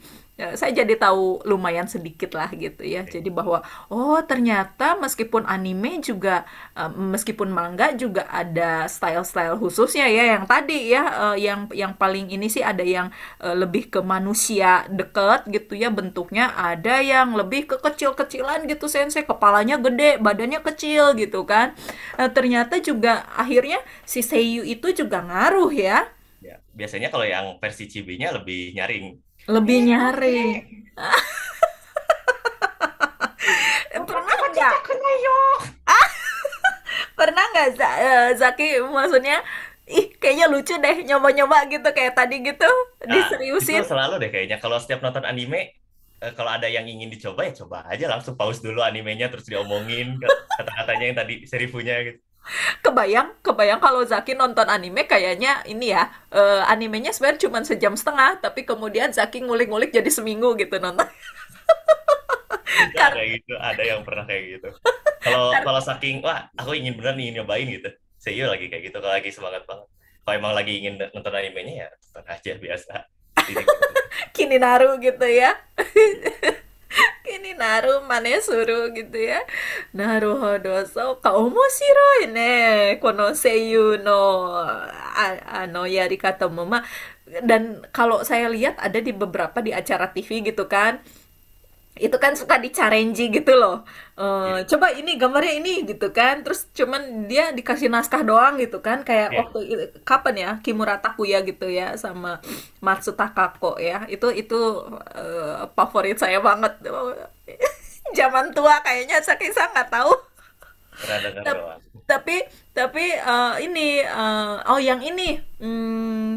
Ya, saya jadi tahu lumayan sedikit lah gitu ya. Jadi bahwa oh ternyata meskipun anime juga eh, meskipun manga juga ada style-style khususnya ya yang tadi ya eh, yang yang paling ini sih ada yang eh, lebih ke manusia deket gitu ya bentuknya, ada yang lebih ke kecil-kecilan gitu sensei kepalanya gede, badannya kecil gitu kan. ternyata juga akhirnya si Seiyu itu juga ngaruh ya. ya biasanya kalau yang versi chibi-nya lebih nyaring lebih eh, nyari iya. pernah nggak pernah nggak Zaki maksudnya ih kayaknya lucu deh nyoba-nyoba gitu kayak tadi gitu nah, diseriusin selalu deh kayaknya kalau setiap nonton anime eh, kalau ada yang ingin dicoba ya coba aja langsung pause dulu animenya terus diomongin kata-katanya yang tadi serifunya gitu kebayang kebayang kalau Zaki nonton anime kayaknya ini ya uh, animenya sebenarnya cuma sejam setengah tapi kemudian Zaki ngulik-ngulik jadi seminggu gitu nonton Kar- ada gitu ada yang pernah kayak gitu kalau kalau saking wah aku ingin bener ingin nyobain gitu seiyu lagi kayak gitu kalau lagi semangat banget kalau emang lagi ingin nonton animenya ya nonton aja biasa Kini naru gitu ya kini naru mana ya, suruh gitu ya naru hodoso ka omoshiroi ne kono seiyu no ano ya kata mama dan kalau saya lihat ada di beberapa di acara TV gitu kan itu kan suka di challenge gitu loh. Uh, eh, yeah. Coba ini gambarnya ini gitu kan. Terus cuman dia dikasih naskah doang gitu kan. Kayak yeah. waktu kapan ya Kimura Takuya gitu ya sama Matsu Takako ya. Itu itu uh, favorit saya banget. Zaman tua kayaknya Sakisa nggak tahu. tapi, tapi tapi uh, eh, ini uh, oh yang ini hmm,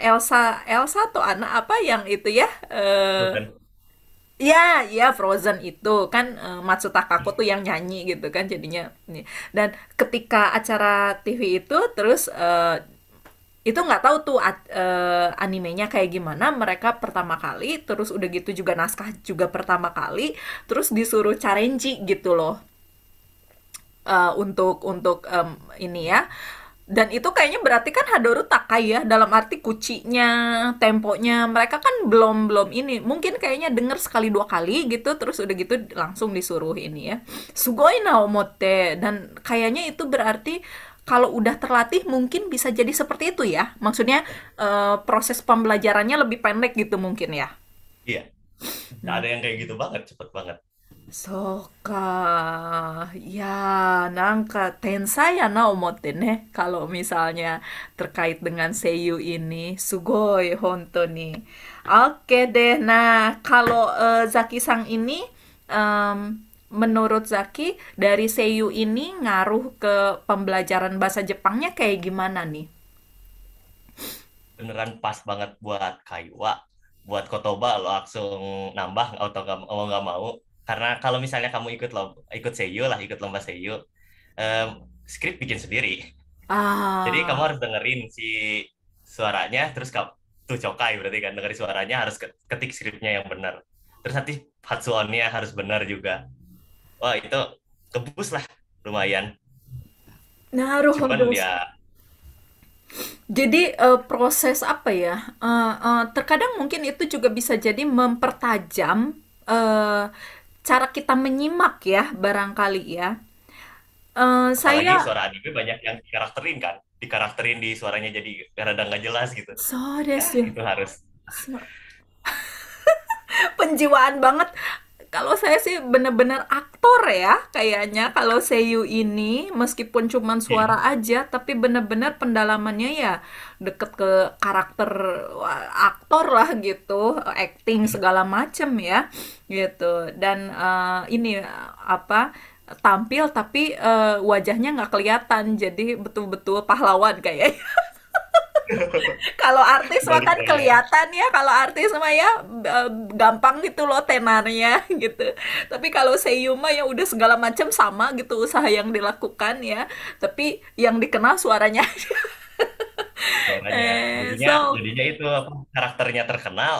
Elsa Elsa tuh anak apa yang itu ya? Uh, Bukan Ya, iya Frozen itu kan uh, eh, Matsu Takako tuh yang nyanyi gitu kan jadinya nih. Dan ketika acara TV itu terus uh, itu nggak tahu tuh uh, animenya kayak gimana mereka pertama kali terus udah gitu juga naskah juga pertama kali terus disuruh challenge gitu loh. Uh, untuk untuk um, ini ya dan itu kayaknya berarti kan Hadoru Takai ya dalam arti kucinya, temponya mereka kan belum belum ini. Mungkin kayaknya denger sekali dua kali gitu terus udah gitu langsung disuruh ini ya. Sugoi naomote dan kayaknya itu berarti kalau udah terlatih mungkin bisa jadi seperti itu ya. Maksudnya uh, proses pembelajarannya lebih pendek gitu mungkin ya. Iya. Nah, ada yang kayak gitu banget, cepet banget ya nangka tensa ya na nih Kalau misalnya terkait dengan seyu ini, sugoi Oke deh. Nah, kalau eh, Zaki ini menurut Zaki dari seiyu ini ngaruh ke pembelajaran bahasa Jepangnya kayak gimana nih? Beneran pas banget buat Kaiwa, buat Kotoba lo langsung nambah atau nggak mau nggak mau karena kalau misalnya kamu ikut lo ikut seiyu lah ikut lomba seiyu um, skrip bikin sendiri ah. jadi kamu harus dengerin si suaranya terus kamu tuh cokai berarti kan dengerin suaranya harus ketik skripnya yang benar terus nanti hatsuonnya harus benar juga wah itu kebus lah lumayan nah cuman ya jadi uh, proses apa ya? Uh, uh, terkadang mungkin itu juga bisa jadi mempertajam uh, cara kita menyimak ya barangkali ya. Uh, saya Apalagi suara anime banyak yang dikarakterin kan, dikarakterin di suaranya jadi rada nggak jelas gitu. So, ya. Itu harus. So. Penjiwaan banget kalau saya sih bener-bener aktor ya kayaknya kalau Seiyu ini meskipun cuman suara aja tapi bener-bener pendalamannya ya deket ke karakter aktor lah gitu acting iya. segala macem ya gitu dan uh, ini apa tampil tapi uh, wajahnya nggak kelihatan jadi betul-betul pahlawan kayaknya kalau artis mah kan kelihatan ya kalau artis mah ya eh, gampang gitu loh tenarnya gitu tapi kalau seiyuma ya udah segala macam sama gitu usaha yang dilakukan ya tapi yang dikenal suaranya suaranya eh, jadinya, so, jadinya itu karakternya terkenal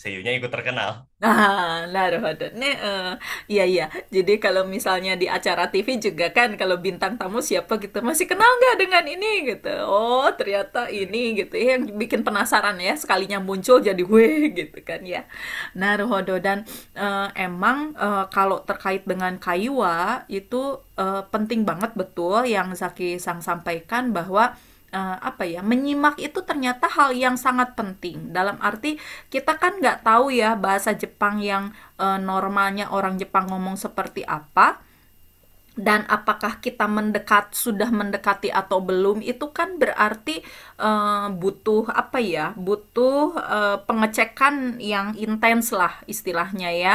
seiyunya ikut terkenal. Nah, naruhodo. Nih, eh, uh, iya iya. Jadi kalau misalnya di acara TV juga kan kalau bintang tamu siapa gitu masih kenal nggak dengan ini gitu. Oh, ternyata ini gitu. Iya, yang bikin penasaran ya sekalinya muncul jadi gue gitu kan ya. Naruhodo dan uh, emang uh, kalau terkait dengan Kaiwa itu uh, penting banget betul yang Zaki Sang sampaikan bahwa uh, apa ya menyimak itu ternyata hal yang sangat penting dalam arti kita kan nggak tahu ya bahasa Jepang yang uh, normalnya orang Jepang ngomong seperti apa dan apakah kita mendekat sudah mendekati atau belum itu kan berarti uh, butuh apa ya butuh uh, pengecekan yang intens lah istilahnya ya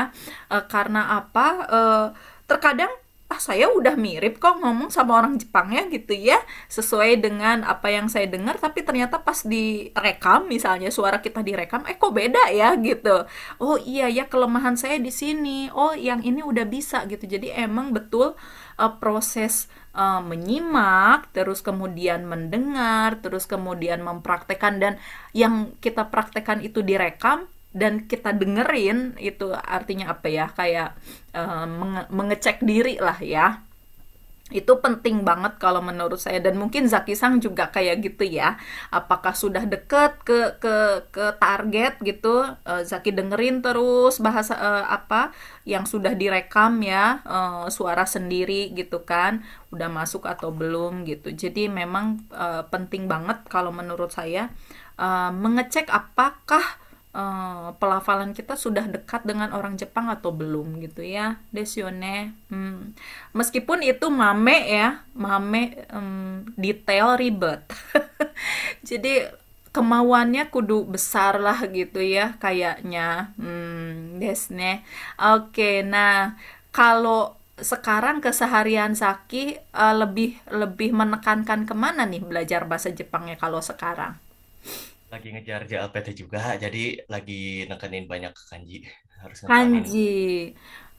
uh, karena apa uh, terkadang ah saya udah mirip kok ngomong sama orang Jepangnya gitu ya sesuai dengan apa yang saya dengar tapi ternyata pas direkam misalnya suara kita direkam eh kok beda ya gitu oh iya ya kelemahan saya di sini oh yang ini udah bisa gitu jadi emang betul uh, proses uh, menyimak terus kemudian mendengar terus kemudian mempraktekkan dan yang kita praktekan itu direkam dan kita dengerin itu artinya apa ya kayak uh, menge mengecek diri lah ya itu penting banget kalau menurut saya dan mungkin Zaki Sang juga kayak gitu ya apakah sudah deket ke ke ke target gitu uh, Zaki dengerin terus bahasa uh, apa yang sudah direkam ya uh, suara sendiri gitu kan udah masuk atau belum gitu jadi memang uh, penting banget kalau menurut saya uh, mengecek apakah uh, pelafalan kita sudah dekat dengan orang Jepang atau belum gitu ya desione hmm. meskipun itu mame ya mame um, detail ribet jadi kemauannya kudu besar lah gitu ya kayaknya hmm, desne oke okay, nah kalau sekarang keseharian Saki uh, lebih lebih menekankan kemana nih belajar bahasa Jepangnya kalau sekarang lagi ngejar JLPT juga jadi lagi nekenin banyak ke kanji harus ngeparanin. kanji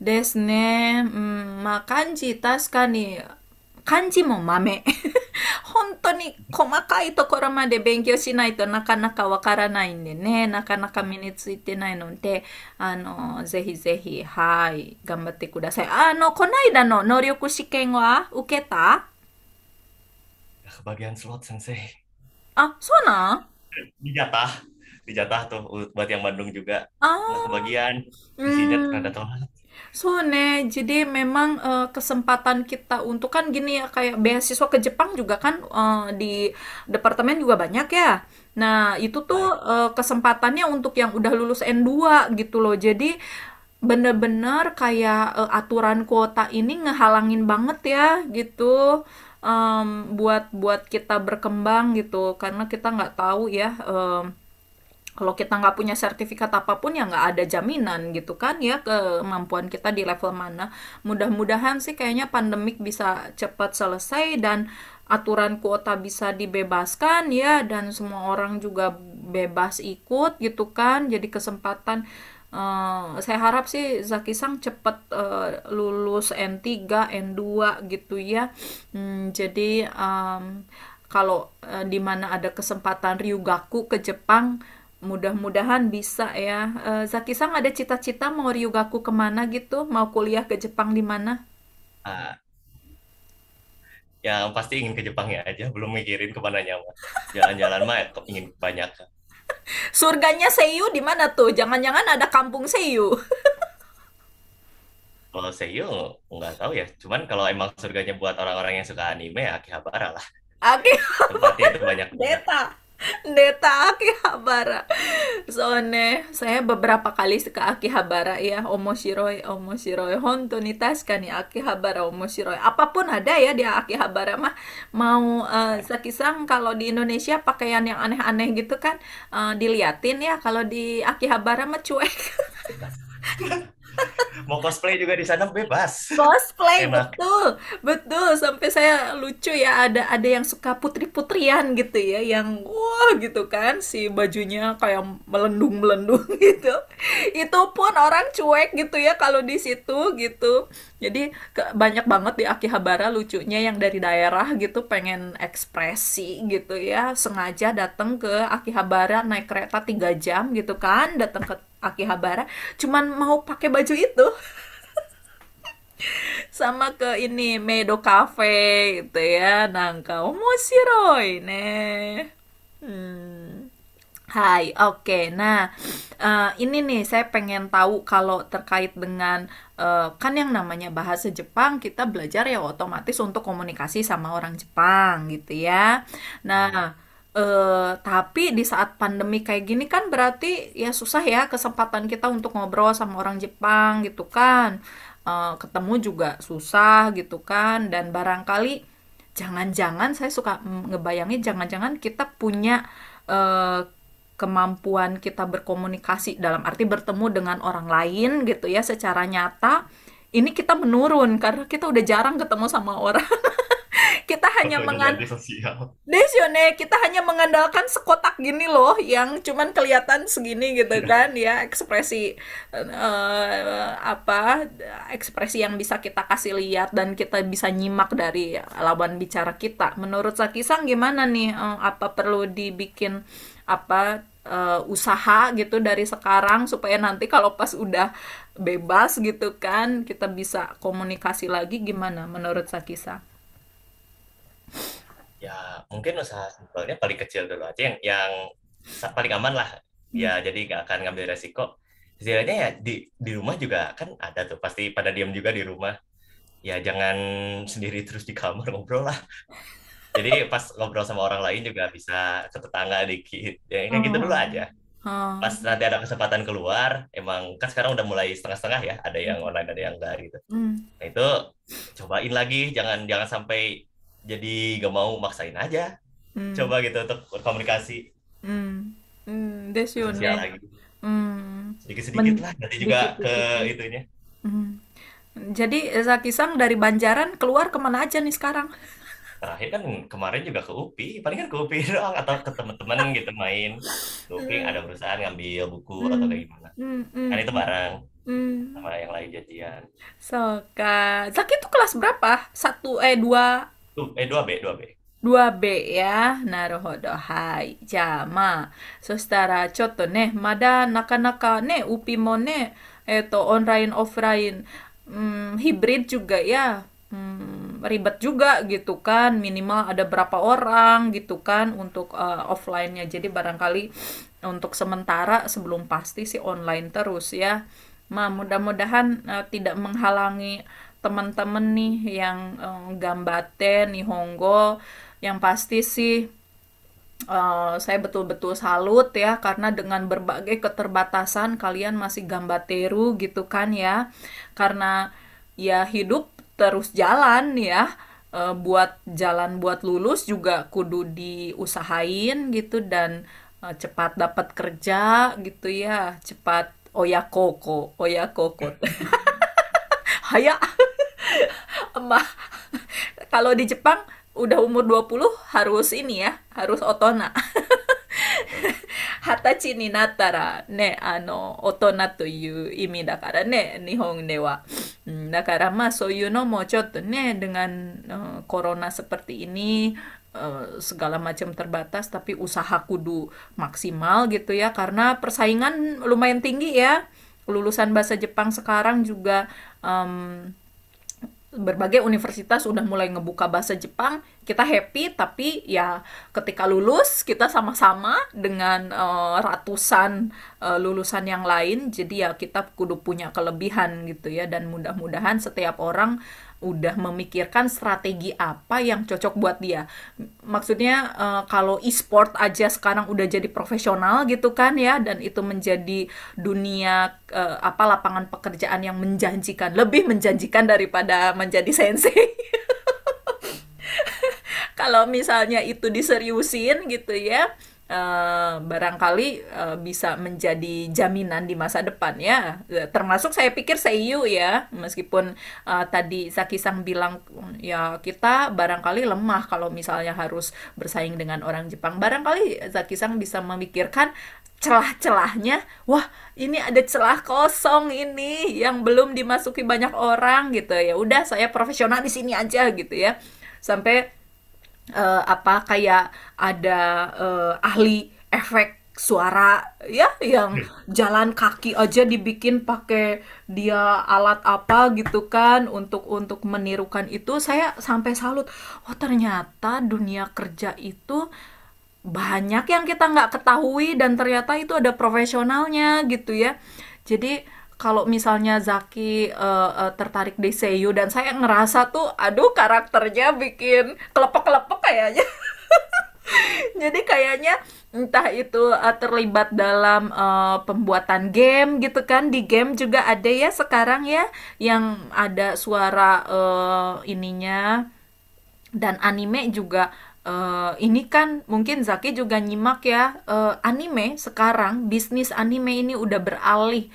desne mm, ma kanji nih kanji mo mame Honto ni komakai tokoro made benkyo shinai to nakanaka nakanaka wakaranai nde ne, minitsuite nai nonte, ano, Ano, zehi zehi, hai, kudasai. no noryoku shiken wa uketa? Kebagian slot, sensei. Ah, あ、そうなん dijatah dijatah tuh buat yang Bandung juga oh. kebagian isinya hmm. rada So ne, jadi memang uh, kesempatan kita untuk kan gini ya kayak beasiswa ke Jepang juga kan uh, di departemen juga banyak ya. Nah, itu tuh uh, kesempatannya untuk yang udah lulus N2 gitu loh. Jadi bener-bener kayak uh, aturan kuota ini ngehalangin banget ya gitu um, buat buat kita berkembang gitu karena kita nggak tahu ya um, kalau kita nggak punya sertifikat apapun ya nggak ada jaminan gitu kan ya kemampuan kita di level mana mudah-mudahan sih kayaknya pandemik bisa cepat selesai dan aturan kuota bisa dibebaskan ya dan semua orang juga bebas ikut gitu kan jadi kesempatan Uh, saya harap sih Zaki Sang cepat uh, eh, lulus N3, N2 gitu ya. Hmm, jadi um, kalau uh, di mana ada kesempatan Ryugaku ke Jepang, mudah-mudahan bisa ya. Uh, Zaki Sang ada cita-cita mau Ryugaku kemana gitu? Mau kuliah ke Jepang di mana? Uh, ya pasti ingin ke Jepang ya aja, belum mikirin kemana nyawa. Jalan-jalan mah ya, ingin banyak. Surganya Seiyu di mana tuh? Jangan-jangan ada kampung Seiyu. kalau Seiyu nggak tahu ya. Cuman kalau emang surganya buat orang-orang yang suka anime ya Akihabara lah. Akihabara. Tempatnya itu banyak. Beta. Neta Akihabara. ne saya beberapa kali ke Akihabara ya, omoshiroi, omoshiroi. Honto ni ni Akihabara omoshiroi. Apapun ada ya di Akihabara mah. Mau uh, eh, sakisang kalau di Indonesia pakaian yang aneh-aneh gitu kan uh, diliatin ya, kalau di Akihabara mah cuek. mau cosplay juga di sana bebas cosplay Enak. betul betul sampai saya lucu ya ada ada yang suka putri putrian gitu ya yang wah gitu kan si bajunya kayak melendung melendung gitu itu pun orang cuek gitu ya kalau di situ gitu jadi ke, banyak banget di Akihabara lucunya yang dari daerah gitu pengen ekspresi gitu ya sengaja datang ke Akihabara naik kereta tiga jam gitu kan datang ke Akihabara cuman mau pakai baju itu sama ke ini Medo Cafe gitu ya nangka omosiroi ne hmm. Hai, oke. Okay. Nah, uh, ini nih saya pengen tahu kalau terkait dengan uh, kan yang namanya bahasa Jepang kita belajar ya otomatis untuk komunikasi sama orang Jepang gitu ya. Nah, Uh, tapi di saat pandemi kayak gini kan berarti ya susah ya kesempatan kita untuk ngobrol sama orang Jepang gitu kan. Uh, ketemu juga susah gitu kan dan barangkali jangan-jangan saya suka ngebayangin jangan-jangan kita punya uh, kemampuan kita berkomunikasi dalam arti bertemu dengan orang lain gitu ya secara nyata ini kita menurun karena kita udah jarang ketemu sama orang kita hanya mengandalkan kita hanya mengandalkan sekotak gini loh yang cuman kelihatan segini gitu iya. kan ya ekspresi uh, apa ekspresi yang bisa kita kasih lihat dan kita bisa nyimak dari lawan bicara kita. Menurut Sakisang gimana nih uh, apa perlu dibikin apa uh, usaha gitu dari sekarang supaya nanti kalau pas udah bebas gitu kan kita bisa komunikasi lagi gimana menurut Sakisa? ya mungkin usaha simpelnya paling kecil dulu aja yang yang paling aman lah hmm. ya jadi nggak akan ngambil resiko setidaknya ya di di rumah juga kan ada tuh pasti pada diam juga di rumah ya jangan sendiri terus di kamar ngobrol lah jadi pas ngobrol sama orang lain juga bisa ke tetangga dikit ya kayak oh. gitu dulu aja Hmm. pas nanti ada kesempatan keluar emang kan sekarang udah mulai setengah-setengah ya ada yang hmm. online ada yang enggak gitu hmm. nah itu cobain lagi jangan jangan sampai jadi gak mau maksain aja hmm. coba gitu untuk komunikasi hmm. Hmm, sosial ya. lagi Hmm. Sedikit-sedikit lah, nanti juga sedikit, ke itunya. Hmm. Jadi Zaki Sang dari Banjaran keluar kemana aja nih sekarang? Terakhir kan kemarin juga ke UPI, paling kan ke UPI doang atau ke teman-teman gitu main. Ke UPI hmm. ada perusahaan ngambil buku hmm. atau kayak gimana. Hmm, hmm, kan itu bareng. Hmm. Sama yang lain jadian. soka Kak. Zaki itu kelas berapa? Satu, eh dua eh 2B, 2 b B ya coto mada online hmm, hybrid juga ya. Hmm, ribet juga gitu kan. Minimal ada berapa orang gitu kan untuk uh, offline-nya. Jadi barangkali untuk sementara sebelum pasti sih online terus ya. Ma, mudah-mudahan uh, tidak menghalangi teman-teman nih yang um, eh, gambate nihongo yang pasti sih uh, saya betul-betul salut ya karena dengan berbagai keterbatasan kalian masih gambar teru gitu kan ya karena ya hidup terus jalan ya uh, buat jalan buat lulus juga kudu diusahain gitu dan uh, cepat dapat kerja gitu ya cepat oya koko oya koko Haya emak kalau di Jepang udah umur 20 harus ini ya, harus otona. Hatachi ni nattara ne ano otona to iu imi dakara ne Nihon de wa. Hmm, dakara kara ma soyu no mo chotto ne dengan uh, corona seperti ini uh, segala macam terbatas tapi usaha kudu maksimal gitu ya karena persaingan lumayan tinggi ya lulusan bahasa Jepang sekarang juga um, berbagai universitas sudah mulai ngebuka bahasa Jepang kita happy tapi ya ketika lulus kita sama-sama dengan uh, ratusan uh, lulusan yang lain jadi ya kita kudu punya kelebihan gitu ya dan mudah-mudahan setiap orang uh, udah memikirkan strategi apa yang cocok buat dia. Maksudnya uh, kalau e-sport aja sekarang udah jadi profesional gitu kan ya dan itu menjadi dunia uh, apa lapangan pekerjaan yang menjanjikan, lebih menjanjikan daripada menjadi sensei. kalau misalnya itu diseriusin gitu ya uh, barangkali uh, bisa menjadi jaminan di masa depan ya eh, termasuk saya pikir seiyu ya meskipun uh, tadi Sakisang bilang ya kita barangkali lemah kalau misalnya harus bersaing dengan orang Jepang barangkali Sakisang bisa memikirkan celah-celahnya wah ini ada celah kosong ini yang belum dimasuki banyak orang gitu ya udah saya profesional di sini aja gitu ya sampai uh, apa kayak ada uh, ahli efek suara ya yang iya. jalan kaki aja dibikin pakai dia alat apa gitu kan untuk untuk menirukan itu saya sampai salut oh ternyata dunia kerja itu banyak yang kita nggak ketahui dan ternyata itu ada profesionalnya gitu ya jadi kalau misalnya Zaki uh, uh, tertarik Seiyu dan saya ngerasa tuh aduh karakternya bikin kelepek-kelepek kayaknya. Jadi kayaknya entah itu uh, terlibat dalam uh, pembuatan game gitu kan di game juga ada ya sekarang ya yang ada suara uh, ininya dan anime juga uh, ini kan mungkin Zaki juga nyimak ya uh, anime sekarang bisnis anime ini udah beralih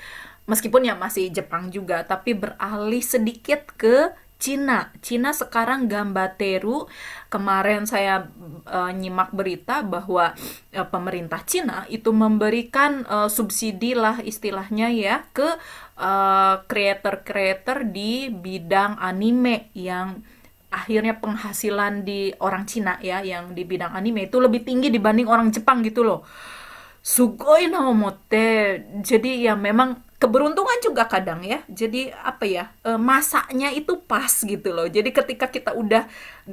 meskipun ya masih Jepang juga tapi beralih sedikit ke Cina. Cina sekarang Gambateru. Kemarin saya uh, nyimak berita bahwa uh, pemerintah Cina itu memberikan uh, subsidi lah istilahnya ya ke creator-creator di bidang anime yang akhirnya penghasilan di orang Cina ya yang di bidang anime itu lebih tinggi dibanding orang Jepang gitu loh. Sugoi naomote. Jadi ya memang keberuntungan juga kadang ya. Jadi apa ya? Eh, masaknya itu pas gitu loh. Jadi ketika kita udah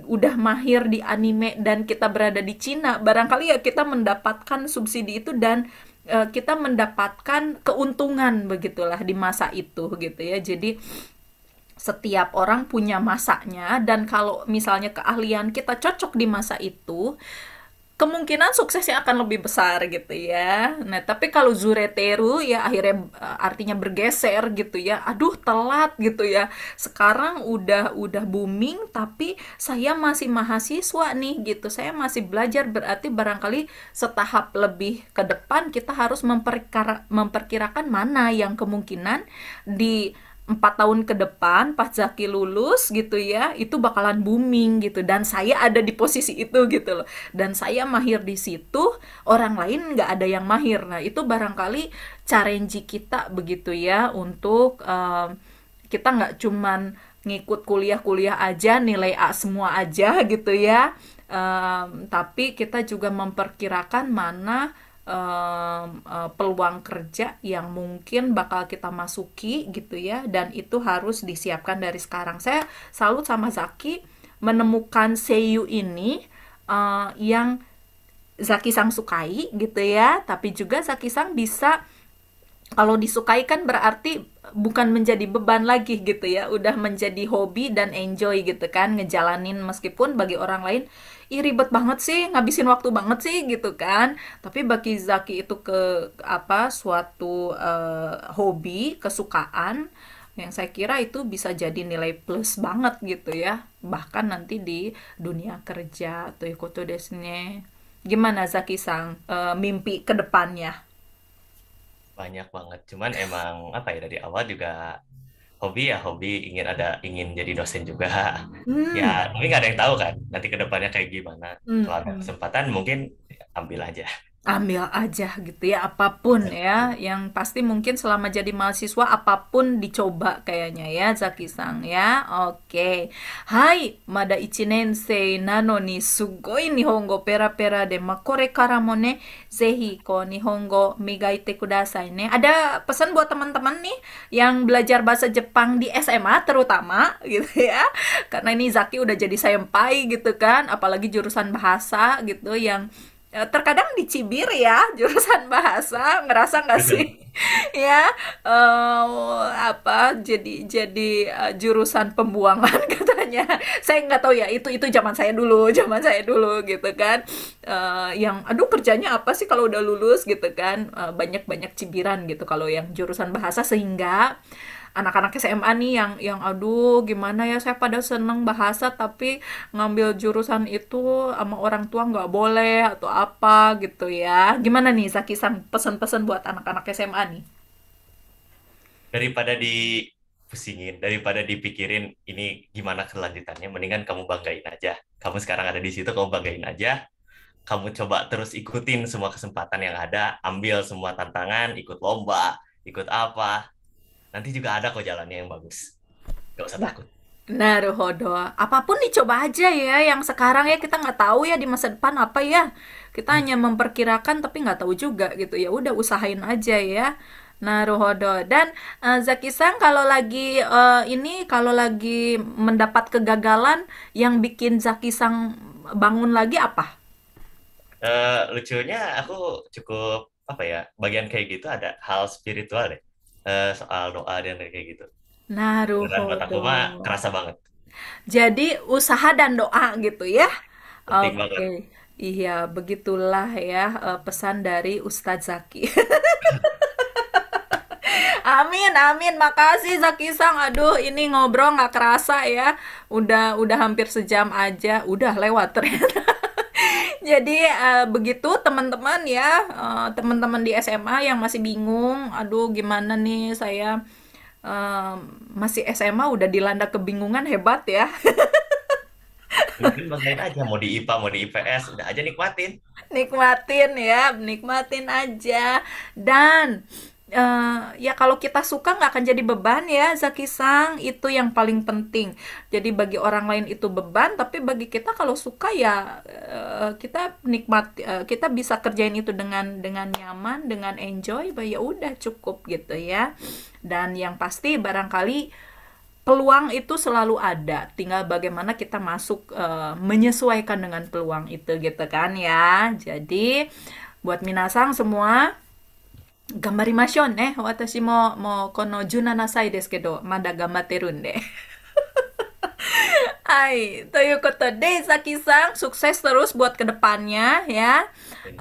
udah mahir di anime dan kita berada di Cina, barangkali ya kita mendapatkan subsidi itu dan eh, kita mendapatkan keuntungan begitulah di masa itu gitu ya. Jadi setiap orang punya masaknya dan kalau misalnya keahlian kita cocok di masa itu kemungkinan suksesnya akan lebih besar gitu ya. Nah, tapi kalau Zureteru ya akhirnya eh, artinya bergeser gitu ya. Aduh, telat gitu ya. Sekarang udah udah booming tapi saya masih mahasiswa nih gitu. Saya masih belajar berarti barangkali setahap lebih ke depan kita harus memperkirakan mana yang kemungkinan di empat tahun ke depan pas Zaki lulus gitu ya itu bakalan booming gitu dan saya ada di posisi itu gitu loh dan saya mahir di situ orang lain nggak ada yang mahir nah itu barangkali challenge kita begitu ya untuk um, kita nggak cuman ngikut kuliah-kuliah aja nilai A semua aja gitu ya um, tapi kita juga memperkirakan mana um, uh, peluang kerja yang mungkin bakal kita masuki gitu ya dan itu harus disiapkan dari sekarang saya salut sama Zaki menemukan seiyu ini uh, yang Zaki Sang sukai gitu ya tapi juga Zaki Sang bisa kalau disukai kan berarti bukan menjadi beban lagi gitu ya udah menjadi hobi dan enjoy gitu kan ngejalanin meskipun bagi orang lain ih ribet banget sih ngabisin waktu banget sih gitu kan tapi bagi Zaki itu ke apa suatu uh, hobi kesukaan yang saya kira itu bisa jadi nilai plus banget gitu ya bahkan nanti di dunia kerja atau ikut desnya gimana Zaki sang uh, eh, mimpi kedepannya banyak banget cuman emang apa ya dari awal juga hobi ya hobi ingin ada ingin jadi dosen juga hmm. ya tapi nggak ada yang tahu kan nanti kedepannya kayak gimana hmm. kalau ada kesempatan mungkin ambil aja ambil aja gitu ya apapun ya, ya. yang pasti mungkin selama jadi mahasiswa apapun dicoba kayaknya ya Zaki Sang ya oke hai mada ichinensei nano ni sugoi nihongo pera pera de ma kore zehi ko nihongo migaite kudasai ne ada pesan buat teman-teman nih yang belajar bahasa Jepang di SMA terutama gitu ya karena ini Zaki udah jadi sayempai gitu kan apalagi jurusan bahasa gitu yang Eh, terkadang dicibir ya jurusan bahasa ngerasa nggak sih ya uh, apa jadi jadi uh, jurusan pembuangan katanya saya nggak tahu ya itu itu zaman saya dulu zaman saya dulu gitu kan uh, yang aduh kerjanya apa sih kalau udah lulus gitu kan uh, banyak banyak cibiran gitu kalau yang jurusan bahasa sehingga uh, anak-anak SMA nih yang yang aduh gimana ya saya pada seneng bahasa tapi ngambil jurusan itu sama orang tua nggak boleh atau apa gitu ya gimana nih zaki sang pesan-pesan buat anak-anak SMA nih daripada di pusingin daripada dipikirin ini gimana kelanjutannya mendingan kamu banggain aja kamu sekarang ada di situ kamu banggain aja kamu coba terus ikutin semua kesempatan yang ada ambil semua tantangan ikut lomba ikut apa nanti juga ada kok jalannya yang bagus gak usah nah, takut Nah, Naruhodo, apapun dicoba aja ya. Yang sekarang ya kita nggak tahu ya di masa depan apa ya. Kita hmm. hanya memperkirakan tapi nggak tahu juga gitu. Ya udah usahain aja ya. Nah, Naruhodo dan uh, Zaki Sang kalau lagi uh, ini kalau lagi mendapat kegagalan yang bikin Zaki Sang bangun lagi apa? Uh, lucunya aku cukup apa ya bagian kayak gitu ada hal spiritual deh uh, soal doa dan kayak gitu. Nah, buat aku mah kerasa banget. Jadi usaha dan doa gitu ya. Penting okay. banget. Iya, begitulah ya eh, pesan dari Ustadz Zaki. amin, amin. Makasih Zaki Sang. Aduh, ini ngobrol nggak kerasa ya. Udah, udah hampir sejam aja. Udah lewat ternyata. Jadi uh, begitu teman-teman ya, uh, teman-teman di SMA yang masih bingung, aduh gimana nih saya uh, masih SMA udah dilanda kebingungan hebat ya. ya mungkin aja mau di IPA mau di IPS udah aja nikmatin. Nikmatin ya, nikmatin aja. Dan Uh, ya kalau kita suka nggak akan jadi beban ya Zaki Sang itu yang paling penting jadi bagi orang lain itu beban tapi bagi kita kalau suka ya uh, kita nikmat uh, eh, kita bisa kerjain itu dengan dengan nyaman dengan enjoy bah, ya udah cukup gitu ya dan yang pasti barangkali peluang itu selalu ada tinggal bagaimana kita masuk uh, menyesuaikan dengan peluang itu gitu kan ya jadi buat minasang semua 頑張りましょうね。私ももうこの17歳ですけど、まだ頑張ってるんで。Hai, to kota de Zaki Sang sukses terus buat kedepannya ya.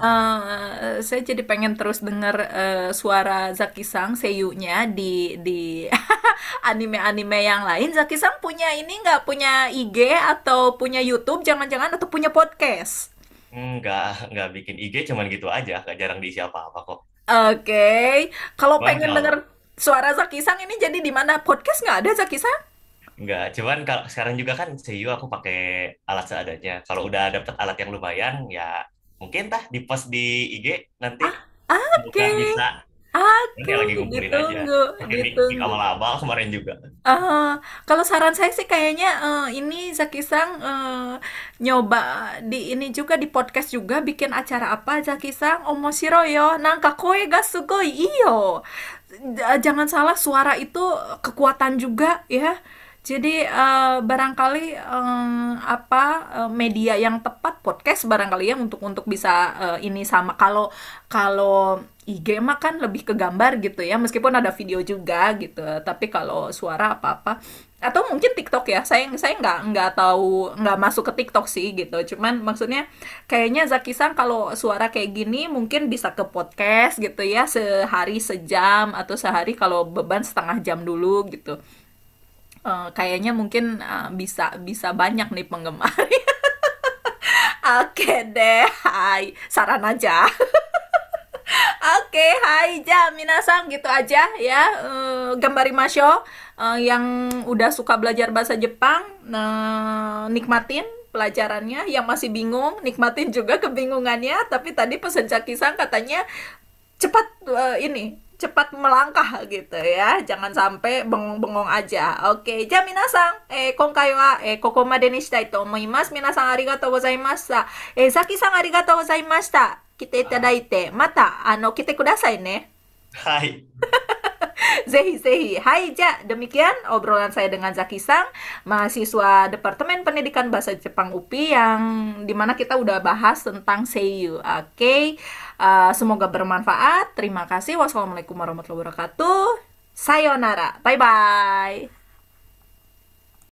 Uh, saya jadi pengen terus dengar uh, eh, suara Zaki Sang seiyunya di di anime-anime yang lain. Zaki Sang punya ini nggak punya IG atau punya YouTube jangan-jangan atau punya podcast? Nggak nggak bikin IG cuman gitu aja, Gak jarang diisi apa-apa kok. Oke, kalau pengen dengar suara Zaki Sang ini jadi di mana? Podcast nggak ada Zaki Sang? Nggak, cuman kalau sekarang juga kan seiyu aku pakai alat seadanya. Kalau udah dapet alat yang lumayan, ya mungkin tah di post di IG nanti. Ah, ah oke. Okay. Bisa Aku Ini lagi ngumpulin ditunggu, aja. ditunggu. di kemarin juga. Uh, kalau saran saya sih kayaknya uh, ini Zaki Sang uh, nyoba di ini juga di podcast juga bikin acara apa Zaki Sang omosiro yo nangka koe ga sugoi iyo. Jangan salah suara itu kekuatan juga ya. Jadi uh, barangkali um, apa uh, media yang tepat podcast barangkali ya untuk untuk bisa uh, ini sama kalau kalau IG mah kan lebih ke gambar gitu ya meskipun ada video juga gitu tapi kalau suara apa apa atau mungkin TikTok ya saya saya nggak nggak tahu nggak masuk ke TikTok sih gitu cuman maksudnya kayaknya Zaki Sang kalau suara kayak gini mungkin bisa ke podcast gitu ya sehari sejam atau sehari kalau beban setengah jam dulu gitu uh, kayaknya mungkin uh, bisa bisa banyak nih penggemar oke okay deh hai saran aja Oke, hai ja minasang gitu aja ya. Uh, gambari masyo uh, yang udah suka belajar bahasa Jepang, uh, nikmatin pelajarannya. Yang masih bingung, nikmatin juga kebingungannya. Tapi tadi pesan Cakisang katanya cepat uh, ini cepat melangkah gitu ya jangan sampai bengong-bengong aja oke okay. ja minasang eh konkai wa eh koko made ni shitai to omoimasu minasang arigatou gozaimashita eh saki-san arigatou gozaimashita 来ていただいて、また、あの、来てくださいね。Hai. Zehi, Zehi. Hai, Ja. Demikian obrolan saya dengan Zaki Sang, mahasiswa Departemen Pendidikan Bahasa Jepang UPI yang dimana kita udah bahas tentang Seiyu. Oke, okay. uh, eh, semoga bermanfaat. Terima kasih. Wassalamualaikum warahmatullahi wabarakatuh. Sayonara. Bye-bye.